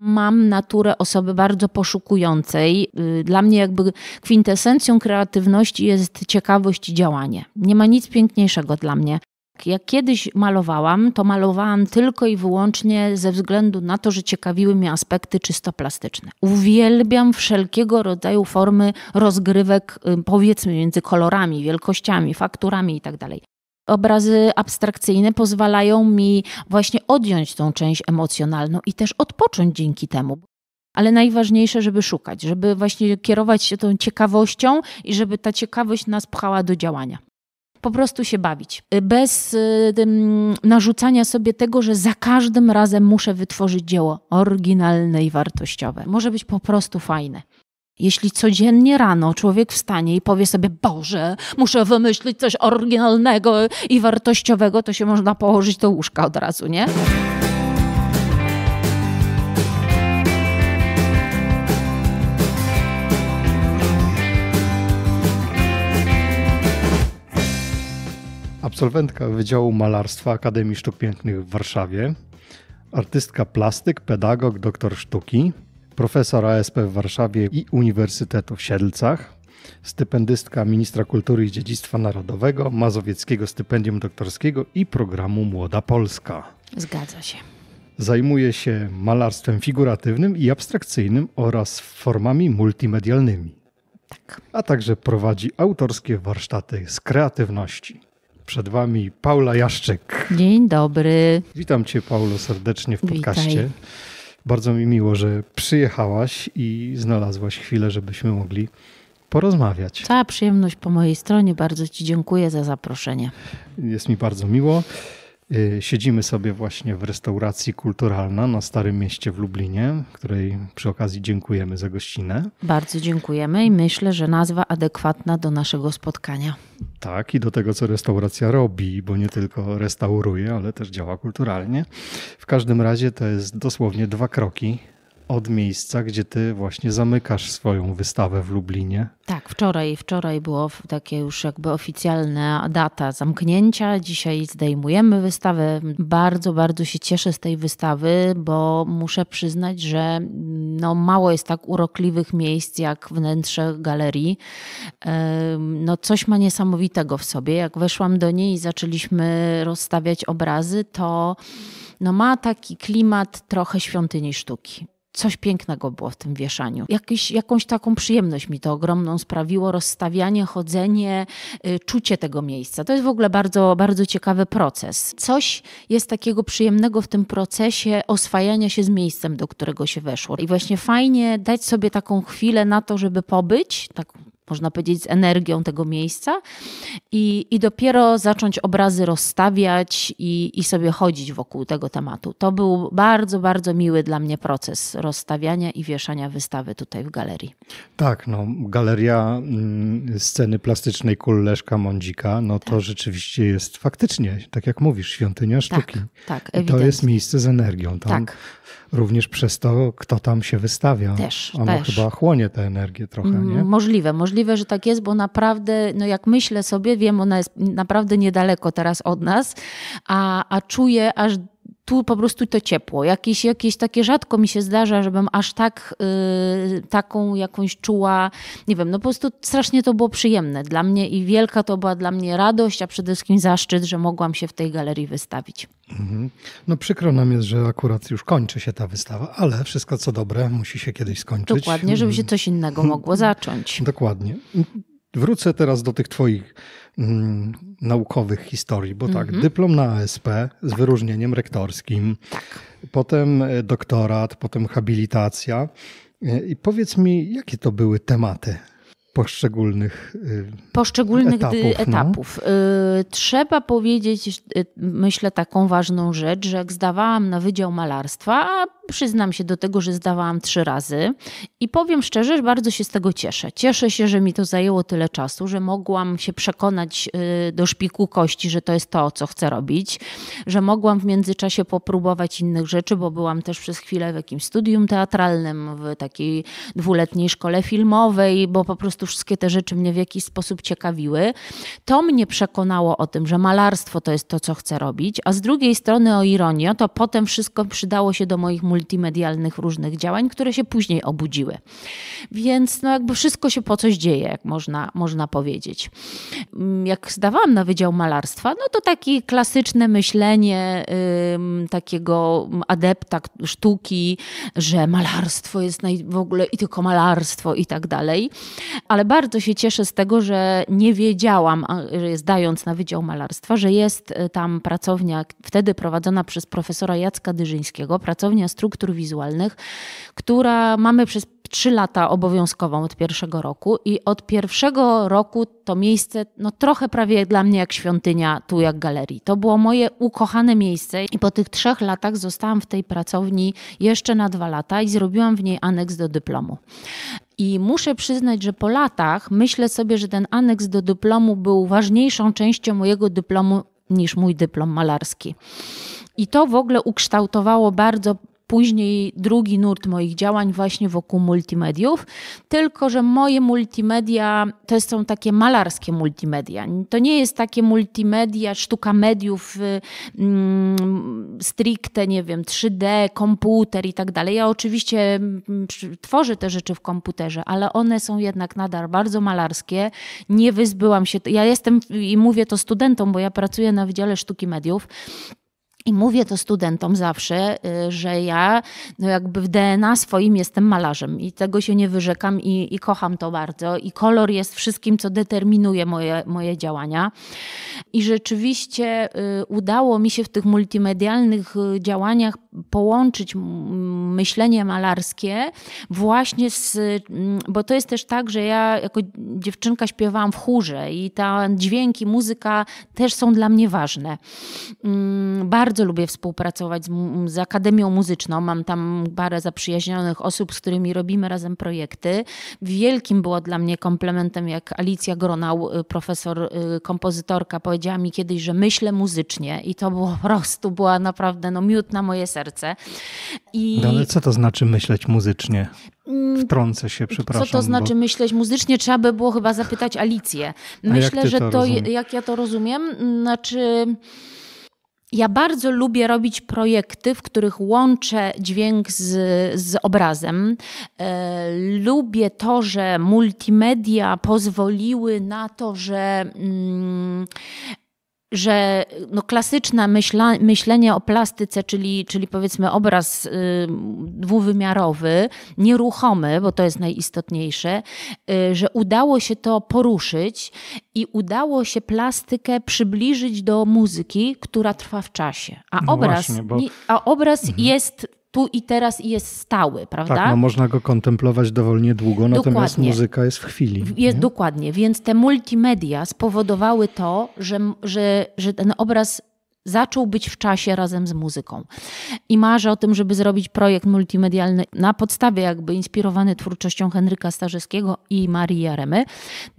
Mam naturę osoby bardzo poszukującej. Y, dla mnie, jakby kwintesencją kreatywności jest ciekawość i działanie. Nie ma nic piękniejszego dla mnie. Jak kiedyś malowałam, to malowałam tylko i wyłącznie ze względu na to, że ciekawiły mnie aspekty czysto plastyczne. Uwielbiam wszelkiego rodzaju formy rozgrywek, y, powiedzmy, między kolorami, wielkościami, fakturami itd. Tak Obrazy abstrakcyjne pozwalają mi właśnie odjąć tą część emocjonalną i też odpocząć dzięki temu. Ale najważniejsze, żeby szukać, żeby właśnie kierować się tą ciekawością i żeby ta ciekawość nas pchała do działania po prostu się bawić. Bez y, narzucania sobie tego, że za każdym razem muszę wytworzyć dzieło oryginalne i wartościowe. Może być po prostu fajne. Jeśli codziennie rano człowiek wstanie i powie sobie, Boże, muszę wymyślić coś oryginalnego i wartościowego, to się można położyć do łóżka od razu, nie? Absolwentka Wydziału Malarstwa Akademii Sztuk Pięknych w Warszawie, artystka plastyk, pedagog, doktor sztuki, profesor ASP w Warszawie i Uniwersytetu w Siedlcach, stypendystka ministra kultury i dziedzictwa narodowego, mazowieckiego stypendium doktorskiego i programu Młoda Polska. Zgadza się. Zajmuje się malarstwem figuratywnym i abstrakcyjnym oraz formami multimedialnymi. Tak. A także prowadzi autorskie warsztaty z kreatywności. Przed Wami Paula Jaszczyk. Dzień dobry. Witam Cię, Paulo, serdecznie w podcaście. Witaj. Bardzo mi miło, że przyjechałaś i znalazłaś chwilę, żebyśmy mogli porozmawiać. Cała przyjemność po mojej stronie. Bardzo Ci dziękuję za zaproszenie. Jest mi bardzo miło. Y, siedzimy sobie właśnie w restauracji kulturalna na Starym Mieście w Lublinie, której przy okazji dziękujemy za gościnę. Bardzo dziękujemy i myślę, że nazwa adekwatna do naszego spotkania. Tak, i do tego, co restauracja robi, bo nie tylko restauruje, ale też działa kulturalnie. W każdym razie to jest dosłownie dwa kroki od miejsca, gdzie ty właśnie zamykasz swoją wystawę w Lublinie. Tak, wczoraj, wczoraj było takie już jakby oficjalna data zamknięcia. Dzisiaj zdejmujemy wystawę. Bardzo, bardzo się cieszę z tej wystawy, bo muszę przyznać, że no mało jest tak urokliwych miejsc jak wnętrze galerii. No coś ma niesamowitego w sobie. Jak weszłam do niej i zaczęliśmy rozstawiać obrazy, to no ma taki klimat trochę świątyni sztuki coś pięknego było w tym wieszaniu. Jakiś, jakąś taką przyjemność mi to ogromną sprawiło, rozstawianie, chodzenie, y, czucie tego miejsca. To jest w ogóle bardzo, bardzo ciekawy proces. Coś jest takiego przyjemnego w tym procesie oswajania się z miejscem, do którego się weszło. I właśnie fajnie dać sobie taką chwilę na to, żeby pobyć, tak można powiedzieć, z energią tego miejsca i, i dopiero zacząć obrazy rozstawiać i, i sobie chodzić wokół tego tematu. To był bardzo, bardzo miły dla mnie proces rozstawiania i wieszania wystawy tutaj w galerii. Tak, no, galeria mm, sceny plastycznej kul Mądzika, no to tak. rzeczywiście jest faktycznie, tak jak mówisz, świątynia tak, sztuki. Tak, tak To jest miejsce z energią. Tam tak również przez to, kto tam się wystawia. Też, Ono też. chyba chłonie tę energię trochę, mm, nie? Możliwe, możliwe, że tak jest, bo naprawdę, no jak myślę sobie, wiem, ona jest naprawdę niedaleko teraz od nas, a, a czuję aż tu po prostu to ciepło. Jakieś, jakieś takie rzadko mi się zdarza, żebym aż tak y, taką jakąś czuła, nie wiem, no po prostu strasznie to było przyjemne dla mnie i wielka to była dla mnie radość, a przede wszystkim zaszczyt, że mogłam się w tej galerii wystawić. Mhm. No przykro nam jest, że akurat już kończy się ta wystawa, ale wszystko co dobre musi się kiedyś skończyć. Dokładnie, żeby się coś innego mogło zacząć. Dokładnie wrócę teraz do tych twoich mm, naukowych historii, bo tak, mhm. tak, dyplom na ASP z wyróżnieniem rektorskim, tak. potem e, doktorat, potem habilitacja. E, I powiedz mi, jakie to były tematy poszczególnych, y, poszczególnych etapów. etapów. No. Y, trzeba powiedzieć, y, myślę, taką ważną rzecz, że jak zdawałam na Wydział Malarstwa, a przyznam się do tego, że zdawałam trzy razy i powiem szczerze, że bardzo się z tego cieszę. Cieszę się, że mi to zajęło tyle czasu, że mogłam się przekonać do szpiku kości, że to jest to, co chcę robić, że mogłam w międzyczasie popróbować innych rzeczy, bo byłam też przez chwilę w jakimś studium teatralnym, w takiej dwuletniej szkole filmowej, bo po prostu prostu wszystkie te rzeczy mnie w jakiś sposób ciekawiły. To mnie przekonało o tym, że malarstwo to jest to, co chcę robić, a z drugiej strony o ironię, to potem wszystko przydało się do moich multimedialnych różnych działań, które się później obudziły. Więc no jakby wszystko się po coś dzieje, jak można, można powiedzieć. Mm, jak zdawałam na Wydział Malarstwa, no to takie klasyczne myślenie yy, takiego adepta sztuki, że malarstwo jest naj... w ogóle i tylko malarstwo i tak dalej ale bardzo się cieszę z tego, że nie wiedziałam, zdając na Wydział Malarstwa, że jest e, tam pracownia, wtedy prowadzona przez profesora Jacka Dyżyńskiego, pracownia struktur wizualnych, która mamy przez trzy lata obowiązkową od pierwszego roku i od pierwszego roku to miejsce, no trochę prawie dla mnie jak świątynia, tu jak galerii. To było moje ukochane miejsce i po tych trzech latach zostałam w tej pracowni jeszcze na dwa lata i zrobiłam w niej aneks do dyplomu. I muszę przyznać, że po latach myślę sobie, że ten aneks do dyplomu był ważniejszą częścią mojego dyplomu niż mój dyplom malarski. I to w ogóle ukształtowało bardzo później drugi nurt moich działań właśnie wokół multimediów, tylko że moje multimedia to są takie malarskie multimedia. To nie jest takie multimedia, sztuka mediów y, mm, stricte, nie wiem, 3D, komputer i tak dalej. Ja oczywiście mm, tworzę te rzeczy w komputerze, ale one są jednak nadal bardzo malarskie. Nie wyzbyłam się. Ja jestem i mówię to studentom, bo ja pracuję na Wydziale Sztuki Mediów. I mówię to studentom zawsze, y, że ja no jakby w DNA swoim jestem malarzem i tego się nie wyrzekam i, i kocham to bardzo. I kolor jest wszystkim, co determinuje moje, moje działania. I rzeczywiście y, udało mi się w tych multimedialnych y, działaniach połączyć myślenie malarskie właśnie z, mm, bo to jest też tak, że ja jako dziewczynka śpiewałam w chórze i ta dźwięki, muzyka też są dla mnie ważne. Mm, bardzo bardzo lubię współpracować z, z, Akademią Muzyczną. Mam tam parę zaprzyjaźnionych osób, z którymi robimy razem projekty. Wielkim było dla mnie komplementem, jak Alicja Gronał, y, profesor, y, kompozytorka, powiedziała mi kiedyś, że myślę muzycznie i to było po prostu, była naprawdę no, miód na moje serce. I... No ale co to znaczy myśleć muzycznie? Mm, Wtrącę się, przepraszam. Co to znaczy bo... myśleć muzycznie? Trzeba by było chyba zapytać Alicję. Myślę, że to, jak ja to rozumiem, mm, znaczy... Ja bardzo lubię robić projekty, w których łączę dźwięk z, z obrazem. E, lubię to, że multimedia pozwoliły na to, że mm, że no klasyczne myśla, myślenie o plastyce, czyli, czyli powiedzmy obraz y, dwuwymiarowy, nieruchomy, bo to jest najistotniejsze, y, że udało się to poruszyć i udało się plastykę przybliżyć do muzyki, która trwa w czasie. A no obraz, właśnie, bo... a obraz mhm. jest tu i teraz i jest stały, tak, prawda? Tak, no można go kontemplować dowolnie długo, natomiast muzyka jest w chwili. Jest dokładnie, więc te multimedia spowodowały to, że, że, że ten obraz zaczął być w czasie razem z muzyką. I marzę o tym, żeby zrobić projekt multimedialny na podstawie jakby inspirowany twórczością Henryka Starzyskiego i Marii Jaremy.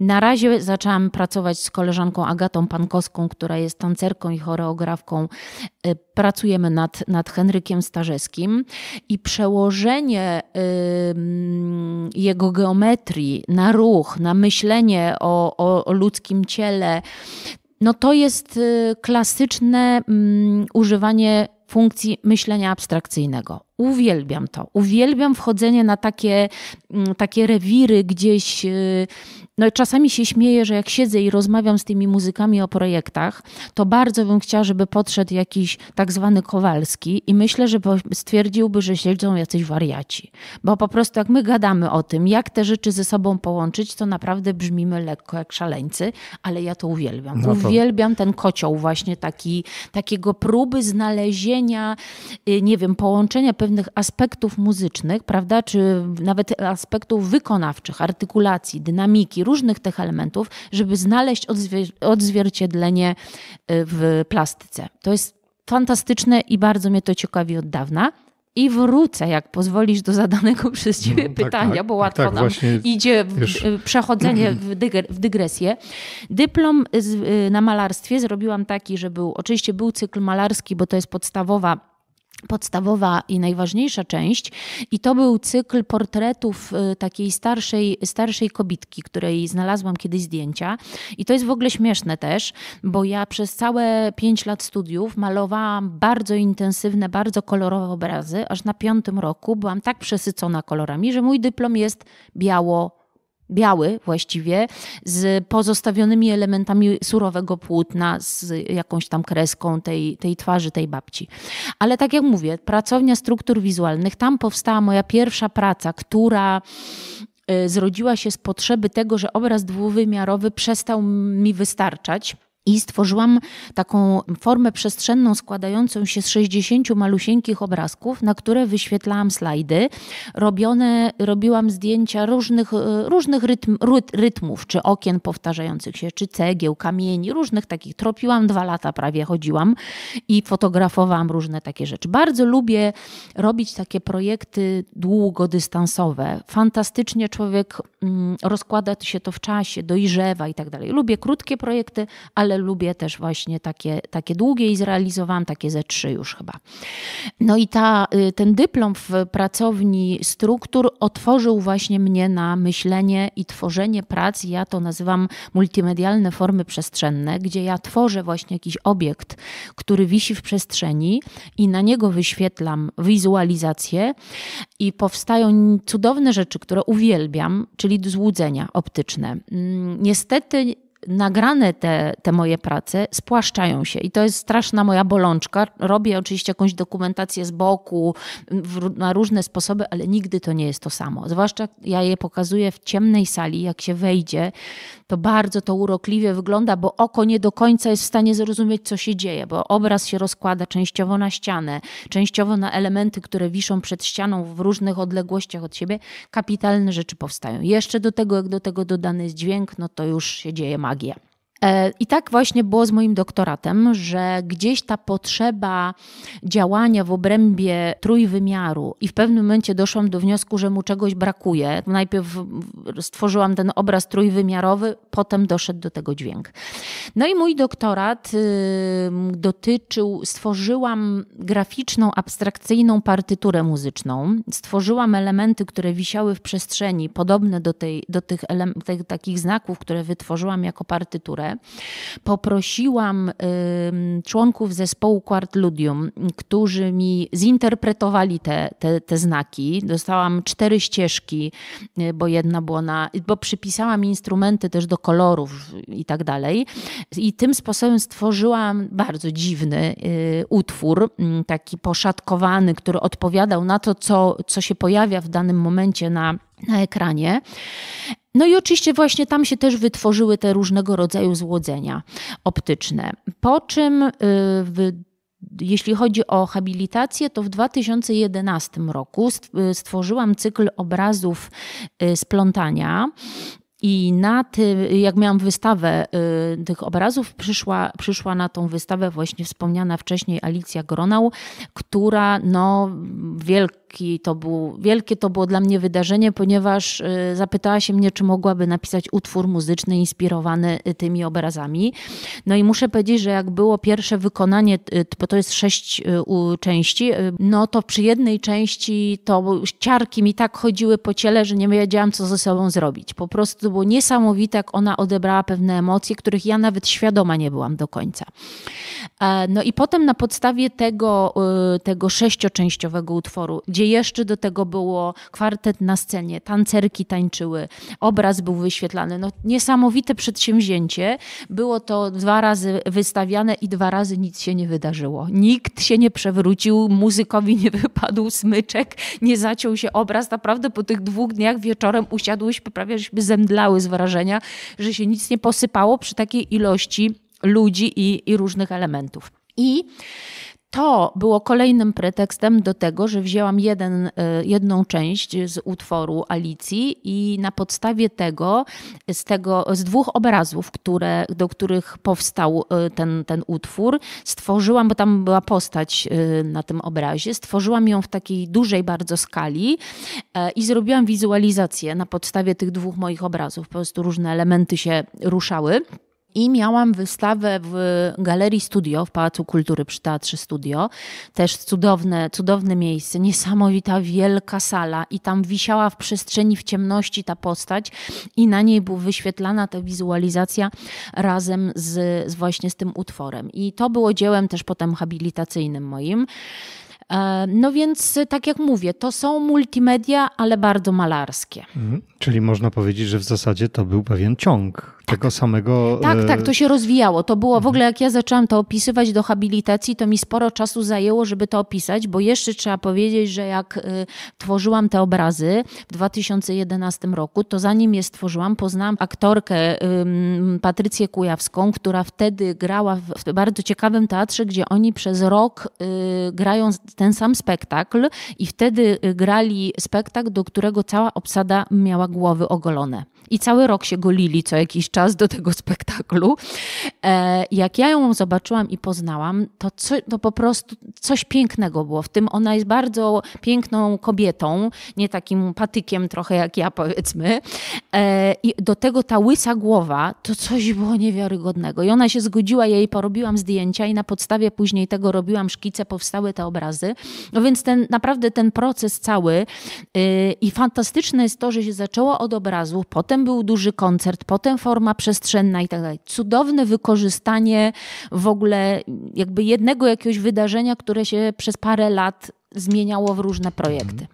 Na razie zaczęłam pracować z koleżanką Agatą Pankowską, która jest tancerką i choreografką. Y, pracujemy nad, nad Henrykiem Starzyskim i przełożenie jego geometrii na ruch, na myślenie o, o, o ludzkim ciele, no to jest y, klasyczne mm, używanie funkcji myślenia abstrakcyjnego. Uwielbiam to. Uwielbiam wchodzenie na takie, mm, takie rewiry gdzieś. Y, no czasami się śmieję, że jak siedzę i rozmawiam z tymi muzykami o projektach, to bardzo bym chciała, żeby podszedł jakiś tak zwany Kowalski i myślę, że stwierdziłby, że siedzą jacyś wariaci. Bo po prostu jak my gadamy o tym, jak te rzeczy ze sobą połączyć, to naprawdę brzmimy lekko jak szaleńcy, ale ja to uwielbiam. No to... Uwielbiam ten kocioł właśnie taki, takiego próby znalezienia, y, nie wiem, połączenia pewnych pewnych aspektów muzycznych, prawda, czy nawet aspektów wykonawczych, artykulacji, dynamiki, różnych tych elementów, żeby znaleźć odzwier odzwierciedlenie y, w plastyce. To jest fantastyczne i bardzo mnie to ciekawi od dawna. I wrócę, jak pozwolisz, do zadanego przez Ciebie no, tak, pytania, tak, bo tak, łatwo tak, nam idzie przechodzenie w, w dygresję. Dyplom z, y, na malarstwie zrobiłam taki, że był, oczywiście był cykl malarski, bo to jest podstawowa podstawowa i najważniejsza część i to był cykl portretów y, takiej starszej, starszej kobitki, której znalazłam kiedyś zdjęcia i to jest w ogóle śmieszne też, bo ja przez całe pięć lat studiów malowałam bardzo intensywne, bardzo kolorowe obrazy, aż na piątym roku byłam tak przesycona kolorami, że mój dyplom jest biało biały właściwie, z pozostawionymi elementami surowego płótna, z jakąś tam kreską tej, tej twarzy, tej babci. Ale tak jak mówię, pracownia struktur wizualnych, tam powstała moja pierwsza praca, która y, zrodziła się z potrzeby tego, że obraz dwuwymiarowy przestał mi wystarczać i stworzyłam taką formę przestrzenną składającą się z 60 malusieńkich obrazków, na które wyświetlałam slajdy. Robione, robiłam zdjęcia różnych, e, różnych rytm, rytmów, czy okien powtarzających się, czy cegieł, kamieni, różnych takich. Tropiłam dwa lata prawie, chodziłam i fotografowałam różne takie rzeczy. Bardzo lubię robić takie projekty długodystansowe. Fantastycznie człowiek mm, rozkłada się to w czasie, dojrzewa i tak dalej. Lubię krótkie projekty, ale ale lubię też właśnie takie, takie długie i zrealizowałam takie ze trzy już chyba. No i ta, y, ten dyplom w pracowni struktur otworzył właśnie mnie na myślenie i tworzenie prac. Ja to nazywam multimedialne formy przestrzenne, gdzie ja tworzę właśnie jakiś obiekt, który wisi w przestrzeni i na niego wyświetlam wizualizację i powstają cudowne rzeczy, które uwielbiam, czyli złudzenia optyczne. Mm, niestety nagrane te, te moje prace spłaszczają się i to jest straszna moja bolączka. Robię oczywiście jakąś dokumentację z boku mm, w, na różne sposoby, ale nigdy to nie jest to samo. Zwłaszcza ja je pokazuję w ciemnej sali, jak się wejdzie, to bardzo to urokliwie wygląda, bo oko nie do końca jest w stanie zrozumieć, co się dzieje, bo obraz się rozkłada częściowo na ścianę, częściowo na elementy, które wiszą przed ścianą w różnych odległościach od siebie. Kapitalne rzeczy powstają. Jeszcze do tego, jak do tego dodany jest dźwięk, no to już się dzieje magia AG. E, I tak właśnie było z moim doktoratem, że gdzieś ta potrzeba działania w obrębie trójwymiaru i w pewnym momencie doszłam do wniosku, że mu czegoś brakuje. Najpierw stworzyłam ten obraz trójwymiarowy, potem doszedł do tego dźwięk. No i mój doktorat y, dotyczył, stworzyłam graficzną, abstrakcyjną partyturę muzyczną. Stworzyłam elementy, które wisiały w przestrzeni, podobne do, tej, do tych, tych takich znaków, które wytworzyłam jako partyturę poprosiłam członków zespołu Quart Ludium, którzy mi zinterpretowali te, te, te znaki. Dostałam cztery ścieżki, y, bo jedna była na, bo przypisałam instrumenty też do kolorów i tak dalej. I tym sposobem stworzyłam bardzo dziwny y, utwór, taki poszatkowany, który odpowiadał na to, co, co się pojawia w danym momencie na na ekranie. No i oczywiście właśnie tam się też wytworzyły te różnego rodzaju złudzenia optyczne. Po czym y, w jeśli chodzi o habilitację, to w 2011 roku y, stworzyłam cykl obrazów y, splątania. I na tym, jak miałam wystawę tych obrazów, przyszła, przyszła na tą wystawę właśnie wspomniana wcześniej Alicja Gronał, która no wielka wielki to był, wielkie to było dla mnie wydarzenie, ponieważ y, zapytała się mnie, czy mogłaby napisać utwór muzyczny inspirowany y, tymi obrazami. No i muszę powiedzieć, że jak było pierwsze wykonanie, y, bo to jest sześć części, no to przy jednej części to ciarki mi tak chodziły po ciele, że nie wiedziałam, co ze sobą zrobić. Po prostu to było niesamowite, jak ona odebrała pewne emocje, których ja nawet świadoma nie byłam do końca. E, no i potem na podstawie tego, tego sześcioczęściowego utworu, gdzie jeszcze do tego było kwartet na scenie, tancerki tańczyły, obraz był wyświetlany. No, niesamowite przedsięwzięcie. Było to dwa razy wystawiane i dwa razy nic się nie wydarzyło. Nikt się nie przewrócił, muzykowi nie wypadł smyczek, nie zaciął się obraz. Naprawdę po tych dwóch dniach wieczorem usiadłyśmy, prawie żeśmy zemdlały z wrażenia, że się nic nie posypało przy takiej ilości ludzi i, i różnych elementów. I to było kolejnym pretekstem do tego, że wzięłam jeden, e, jedną część z utworu Alicji i na podstawie tego, z, tego, z dwóch obrazów, które, do których powstał e, ten, ten utwór, stworzyłam, bo tam była postać e, na tym obrazie, stworzyłam ją w takiej dużej bardzo skali i zrobiłam wizualizację na podstawie tych dwóch moich obrazów. Po prostu różne elementy się ruszały i miałam wystawę w Galerii Studio, w Pałacu Kultury przy Teatrze Studio. Też cudowne, cudowne miejsce, niesamowita, wielka sala i tam wisiała w przestrzeni, w ciemności ta postać i na niej była wyświetlana ta wizualizacja razem z, z właśnie z tym utworem. I to było dziełem też potem habilitacyjnym moim. E, no więc, tak jak mówię, to są multimedia, ale bardzo malarskie. Mhm. Czyli można powiedzieć, że w zasadzie to był pewien ciąg tak. tego samego. Tak, tak, to e, się rozwijało. To było w ogóle, jak ja zaczęłam to opisywać do habilitacji, to mi sporo czasu zajęło, żeby to opisać, bo jeszcze trzeba powiedzieć, że jak e, tworzyłam te obrazy w 2011 roku, to zanim je stworzyłam, poznałam aktorkę Patrycję Kujawską, która wtedy grała w bardzo ciekawym teatrze, gdzie oni przez rok y, grają ten sam spektakl i wtedy y, grali spektakl, do którego cała obsada miała głowy ogolone. I cały rok się golili co jakiś czas do tego spektaklu. E, jak ja ją zobaczyłam i poznałam, to, co, to po prostu coś pięknego było w tym. Ona jest bardzo piękną kobietą, nie takim patykiem trochę jak ja powiedzmy. E, I do tego ta łysa głowa, to coś było niewiarygodnego. I ona się zgodziła, ja jej porobiłam zdjęcia i na podstawie później tego robiłam szkice, powstały te obrazy. No więc ten, naprawdę ten proces cały y, i fantastyczne jest to, że się zaczęło od obrazów, potem potem był duży koncert, potem forma przestrzenna i tak dalej. Cudowne wykorzystanie w ogóle jakby jednego jakiegoś wydarzenia, które się przez parę lat zmieniało w różne projekty.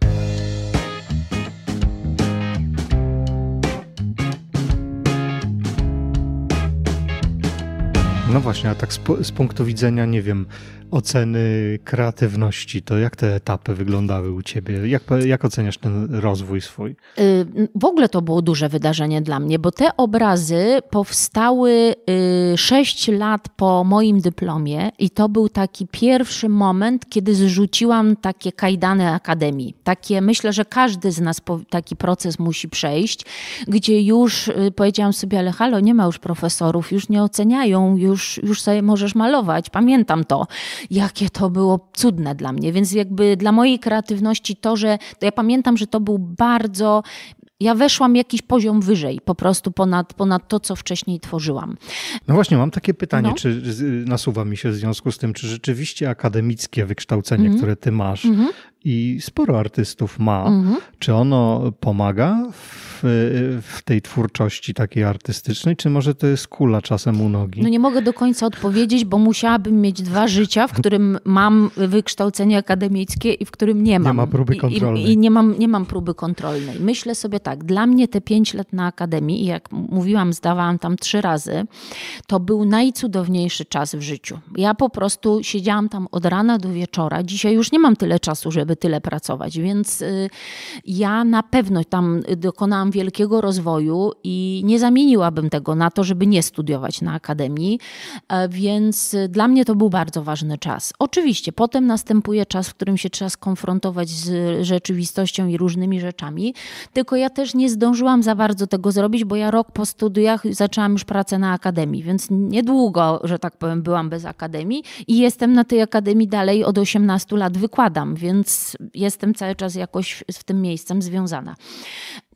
No właśnie, a tak z, z, punktu widzenia, nie wiem, oceny kreatywności, to jak te etapy wyglądały u ciebie? Jak, jak oceniasz ten rozwój swój? Y, w ogóle to było duże wydarzenie dla mnie, bo te obrazy powstały y, sześć lat po moim dyplomie i to był taki pierwszy moment, kiedy zrzuciłam takie kajdany akademii. Takie, myślę, że każdy z nas taki proces musi przejść, gdzie już y, powiedziałam sobie, ale halo, nie ma już profesorów, już nie oceniają, już, już sobie możesz malować, pamiętam to jakie to było cudne dla mnie. Więc jakby dla mojej kreatywności to, że to ja pamiętam, że to był bardzo ja weszłam jakiś poziom wyżej, po prostu ponad, ponad to, co wcześniej tworzyłam. No właśnie, mam takie pytanie, no. czy nasuwa mi się w związku z tym, czy rzeczywiście akademickie wykształcenie, mm -hmm. które ty masz, mm -hmm i sporo artystów ma. Mhm. Czy ono pomaga w, w, tej twórczości takiej artystycznej, czy może to jest kula czasem u nogi? No nie mogę do końca odpowiedzieć, bo musiałabym mieć dwa życia, w którym mam wykształcenie akademickie i w którym nie mam. Nie ma próby kontrolnej. I, i, i nie, mam, nie mam próby kontrolnej. Myślę sobie tak, dla mnie te pięć lat na akademii, jak mówiłam, zdawałam tam trzy razy, to był najcudowniejszy czas w życiu. Ja po prostu siedziałam tam od rana do wieczora. Dzisiaj już nie mam tyle czasu, żeby żeby tyle pracować. Więc y, ja na pewno tam dokonałam wielkiego rozwoju i nie zamieniłabym tego na to, żeby nie studiować na akademii, e, więc y, dla mnie to był bardzo ważny czas. Oczywiście potem następuje czas, w którym się trzeba skonfrontować z rzeczywistością i różnymi rzeczami, tylko ja też nie zdążyłam za bardzo tego zrobić, bo ja rok po studiach zaczęłam już pracę na akademii, więc niedługo, że tak powiem, byłam bez akademii i jestem na tej akademii dalej od 18 lat wykładam, więc jestem cały czas jakoś z tym miejscem związana.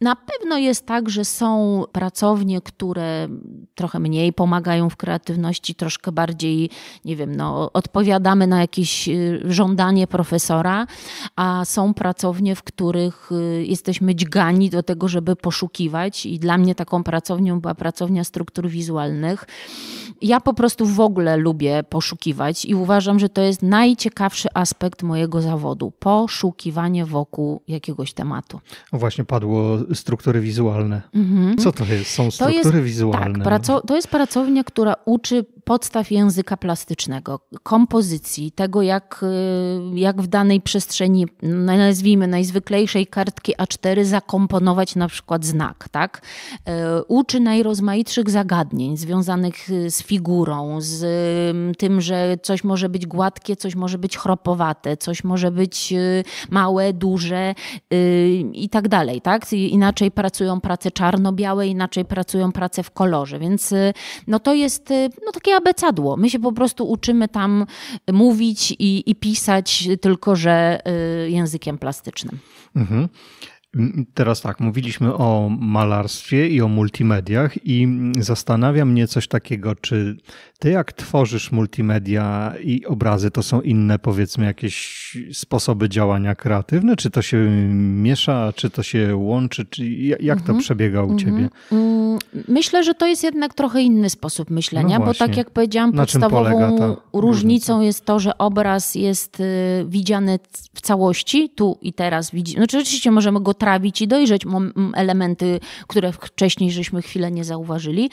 Na pewno jest tak, że są pracownie, które trochę mniej pomagają w kreatywności, troszkę bardziej, nie wiem, no, odpowiadamy na jakieś y, żądanie profesora, a są pracownie, w których y, jesteśmy dźgani do tego, żeby poszukiwać. I dla mnie taką pracownią była pracownia struktur wizualnych. Ja po prostu w ogóle lubię poszukiwać i uważam, że to jest najciekawszy aspekt mojego zawodu. Po poszukiwanie wokół jakiegoś tematu. Właśnie padło struktury wizualne. Mhm. Co to jest? Są struktury to jest, wizualne. Tak, to jest pracownia, która uczy podstaw języka plastycznego, kompozycji, tego jak, y, jak w danej przestrzeni, nazwijmy najzwyklejszej kartki A4, zakomponować na przykład znak. Tak? Y, uczy najrozmaitszych zagadnień związanych y, z figurą, z tym, że coś może być gładkie, coś może być chropowate, coś może być małe, duże i tak dalej. Tak? Inaczej pracują prace czarno-białe, inaczej pracują prace w kolorze, więc no to jest no, takie nie abecadło. My się po prostu uczymy tam mówić i, i pisać, tylko że y, językiem plastycznym. Mhm. Teraz tak, mówiliśmy o malarstwie i o multimediach, i zastanawia mnie coś takiego, czy ty, jak tworzysz multimedia i obrazy, to są inne, powiedzmy, jakieś sposoby działania kreatywne? Czy to się miesza, czy to się łączy? Czy jak to mhm. przebiega u ciebie? Mhm. Mm, myślę, że to jest jednak trochę inny sposób myślenia, no bo tak jak powiedziałam, Na podstawową różnicą jest to, że obraz jest y, widziany w całości, tu i teraz. Widzi... Znaczy, oczywiście możemy go naprawić i dojrzeć elementy, które wcześniej żeśmy chwilę nie zauważyli.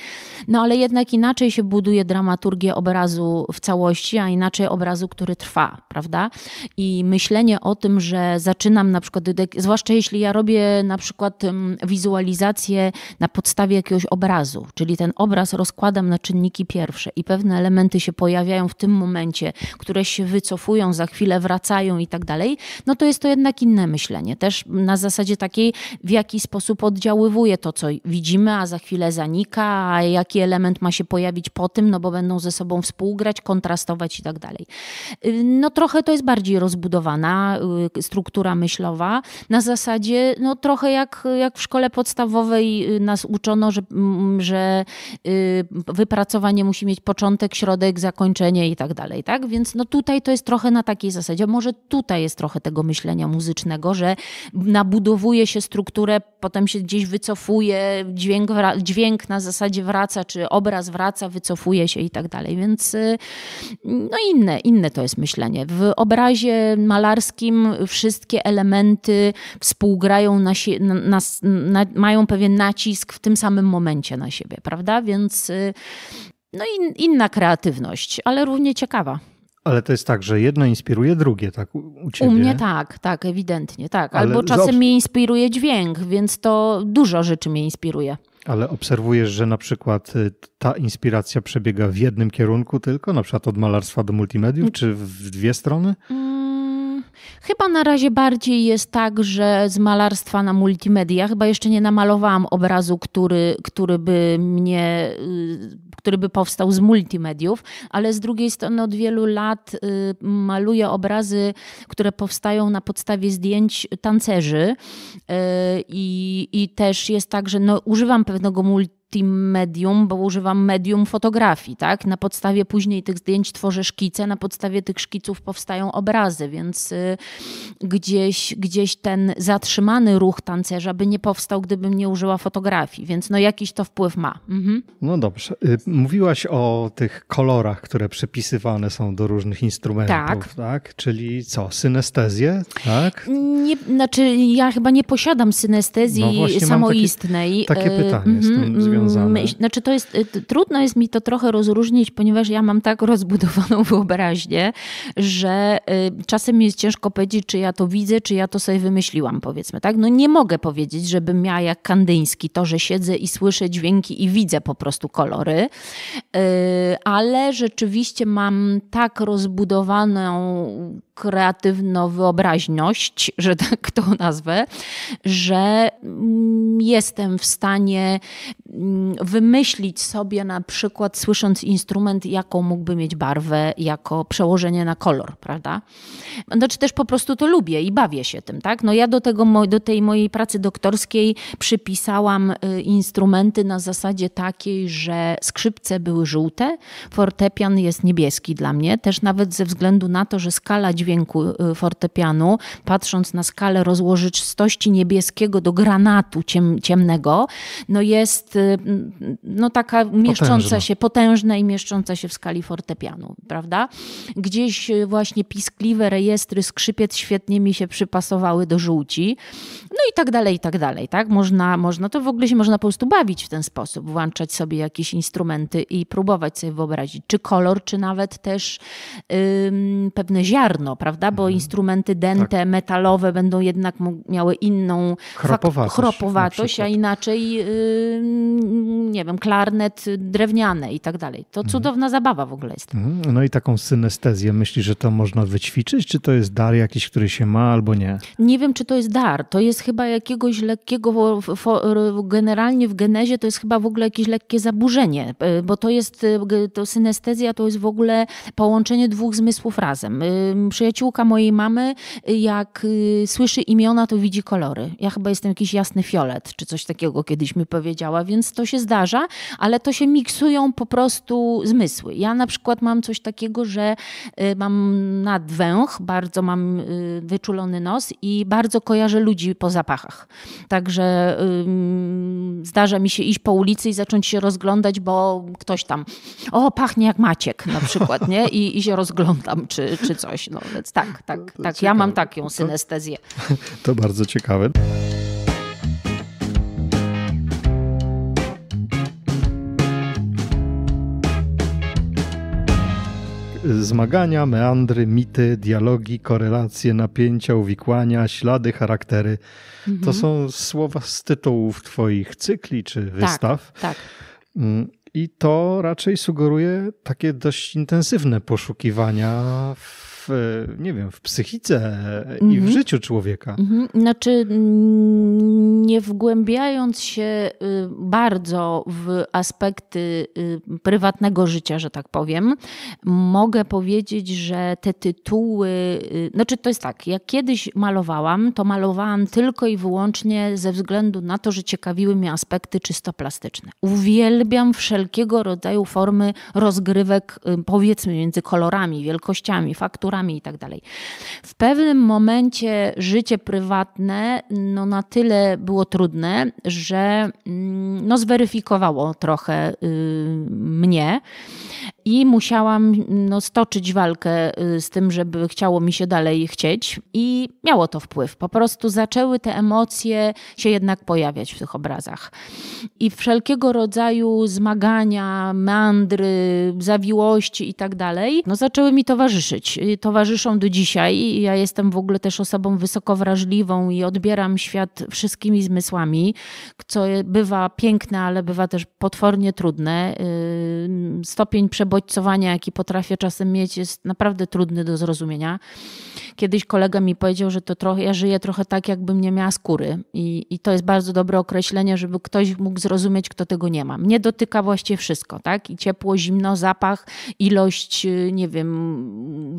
No ale jednak inaczej się buduje dramaturgię obrazu w całości, a inaczej obrazu, który trwa, prawda? I myślenie o tym, że zaczynam na przykład, zwłaszcza jeśli ja robię na przykład wizualizację na podstawie jakiegoś obrazu, czyli ten obraz rozkładam na czynniki pierwsze i pewne elementy się pojawiają w tym momencie, które się wycofują, za chwilę wracają i tak dalej, no to jest to jednak inne myślenie. Też na zasadzie takiej, w jaki sposób oddziaływuje to, co widzimy, a za chwilę zanika, a jaki element ma się pojawić po tym, no bo będą ze sobą współgrać, kontrastować i tak dalej. Y, no trochę to jest bardziej rozbudowana y, struktura myślowa, na zasadzie no trochę jak, jak w szkole podstawowej y, nas uczono, że, że wypracowanie musi mieć początek, środek, zakończenie i tak dalej, tak? Więc no tutaj to jest trochę na takiej zasadzie, może tutaj jest trochę tego myślenia muzycznego, że na budowanie odblokowuje się strukturę, potem się gdzieś wycofuje, dźwięk, dźwięk na zasadzie wraca, czy obraz wraca, wycofuje się i tak dalej. Więc y, no inne, inne to jest myślenie. W obrazie malarskim wszystkie elementy współgrają, na, si na, na, mają pewien nacisk w tym samym momencie na siebie, prawda? Więc y, no in, inna kreatywność, ale równie ciekawa. Ale to jest tak, że jedno inspiruje drugie, tak? U, ciebie. u mnie tak, tak, ewidentnie, tak. Albo Ale czasem mnie inspiruje dźwięk, więc to dużo rzeczy mnie inspiruje. Ale obserwujesz, że na przykład y, ta inspiracja przebiega w jednym kierunku tylko, na przykład od malarstwa do multimediów, mm. czy w dwie strony? Mm Chyba na razie bardziej jest tak, że z malarstwa na multimedia chyba jeszcze nie namalowałam obrazu, który, który by mnie, y, który by powstał z multimediów, ale z drugiej strony od wielu lat y, maluję obrazy, które powstają na podstawie zdjęć tancerzy y, i, i też jest tak, że no, używam pewnego multi tym medium, bo używam medium fotografii, tak? Na podstawie później tych zdjęć tworzę szkice, na podstawie tych szkiców powstają obrazy, więc y, gdzieś, gdzieś ten zatrzymany ruch tancerza by nie powstał, gdybym nie użyła fotografii, więc no jakiś to wpływ ma. Mhm. No dobrze. Y, mówiłaś o tych kolorach, które przypisywane są do różnych instrumentów, tak? tak? Czyli co, synestezję, tak? Nie, znaczy ja chyba nie posiadam synestezji no samoistnej. Takie, takie y, pytanie mhm. z tym mhm. związane związane? Myśl, znaczy to jest, y, trudno jest mi to trochę rozróżnić, ponieważ ja mam tak rozbudowaną wyobraźnię, że y, czasem jest ciężko powiedzieć, czy ja to widzę, czy ja to sobie wymyśliłam, powiedzmy, tak? No nie mogę powiedzieć, żebym miała jak Kandyński to, że siedzę i słyszę dźwięki i widzę po prostu kolory, y, ale rzeczywiście mam tak rozbudowaną kreatywno-wyobraźność, że tak to nazwę, że mm, jestem w stanie mm, wymyślić sobie na przykład, słysząc instrument, jaką mógłby mieć barwę jako przełożenie na kolor, prawda? Znaczy też po prostu to lubię i bawię się tym, tak? No ja do, tego, do tej mojej pracy doktorskiej przypisałam y, instrumenty na zasadzie takiej, że skrzypce były żółte, fortepian jest niebieski dla mnie, też nawet ze względu na to, że skala dźwięku y, fortepianu, patrząc na skalę rozłożystości niebieskiego do granatu ciem, ciemnego, no jest y, mm, no taka mieszcząca Potężna. się, potężna i mieszcząca się w skali fortepianu, prawda? Gdzieś y, właśnie piskliwe rejestry skrzypiec świetnie mi się przypasowały do żółci, no i tak dalej, i tak dalej, tak? Można, można, to w ogóle się można po prostu bawić w ten sposób, włączać sobie jakieś instrumenty i próbować sobie wyobrazić, czy kolor, czy nawet też ym, pewne ziarno, prawda? Bo mhm. instrumenty tak. dęte, tak. metalowe będą jednak miały inną chropowatość, chropowatość a inaczej, yy, nie wiem, klarnet drewniane i tak dalej. To mhm. cudowna mhm. zabawa w ogóle jest. Mhm. No i taką synestezję myślisz, że to można wyćwiczyć? Czy to jest dar jakiś, który się ma albo nie? Nie wiem, czy to jest dar. To jest chyba jakiegoś lekkiego, generalnie w genezie to jest chyba w ogóle jakieś lekkie zaburzenie, y, bo to jest, y, to synestezja to jest w ogóle połączenie dwóch zmysłów razem. Przy przyjaciółka mojej mamy, y, jak y, słyszy imiona, to widzi kolory. Ja chyba jestem jakiś jasny fiolet, czy coś takiego kiedyś mi powiedziała, więc to się zdarza, ale to się miksują po prostu zmysły. Ja na przykład mam coś takiego, że y, mam nadwęch, bardzo mam wyczulony nos i bardzo kojarzę ludzi po zapachach. Także ym, zdarza mi się iść po ulicy i zacząć się rozglądać, bo ktoś tam, o, pachnie jak Maciek na przykład, nie? I, i się rozglądam, czy, czy coś. No, tak, no tak, to tak. Ciekawe. Ja mam taką synestezję. To, to bardzo ciekawe. Zmagania, meandry, mity, dialogi, korelacje, napięcia, uwikłania, ślady, charaktery. Mhm. To są słowa z tytułów Twoich cykli czy tak, wystaw. Tak. tak. I to raczej sugeruje takie dość intensywne poszukiwania w nie wiem, w psychice i w mhm. życiu człowieka. Mhm. Znaczy, mm, nie wgłębiając się y, bardzo w aspekty y, prywatnego życia, że tak powiem, mogę powiedzieć, że te tytuły, y, znaczy to jest tak, jak kiedyś malowałam, to malowałam tylko i wyłącznie ze względu na to, że ciekawiły mnie aspekty czysto plastyczne. Uwielbiam wszelkiego rodzaju formy rozgrywek, powiedzmy, między kolorami, wielkościami, fakturami itd. Tak w pewnym momencie życie prywatne no na tyle było było trudne, że mm, no, zweryfikowało trochę y, mnie i musiałam no, stoczyć walkę y, z tym, żeby chciało mi się dalej chcieć, i miało to wpływ. Po prostu zaczęły te emocje się jednak pojawiać w tych obrazach. I wszelkiego rodzaju zmagania, meandry, zawiłości i tak dalej, no, zaczęły mi towarzyszyć. Y, towarzyszą do dzisiaj. Ja jestem w ogóle też osobą wysoko wrażliwą i odbieram świat wszystkimi zmysłami, co bywa piękne, ale bywa też potwornie trudne. Y, stopień przebudowy, bodźcowania, jaki potrafię czasem mieć, jest naprawdę trudny do zrozumienia. Kiedyś kolega mi powiedział, że to trochę, ja żyję trochę tak, jakbym nie miała skóry. I, I to jest bardzo dobre określenie, żeby ktoś mógł zrozumieć, kto tego nie ma. Mnie dotyka właściwie wszystko, tak? I ciepło, zimno, zapach, ilość, y, nie wiem,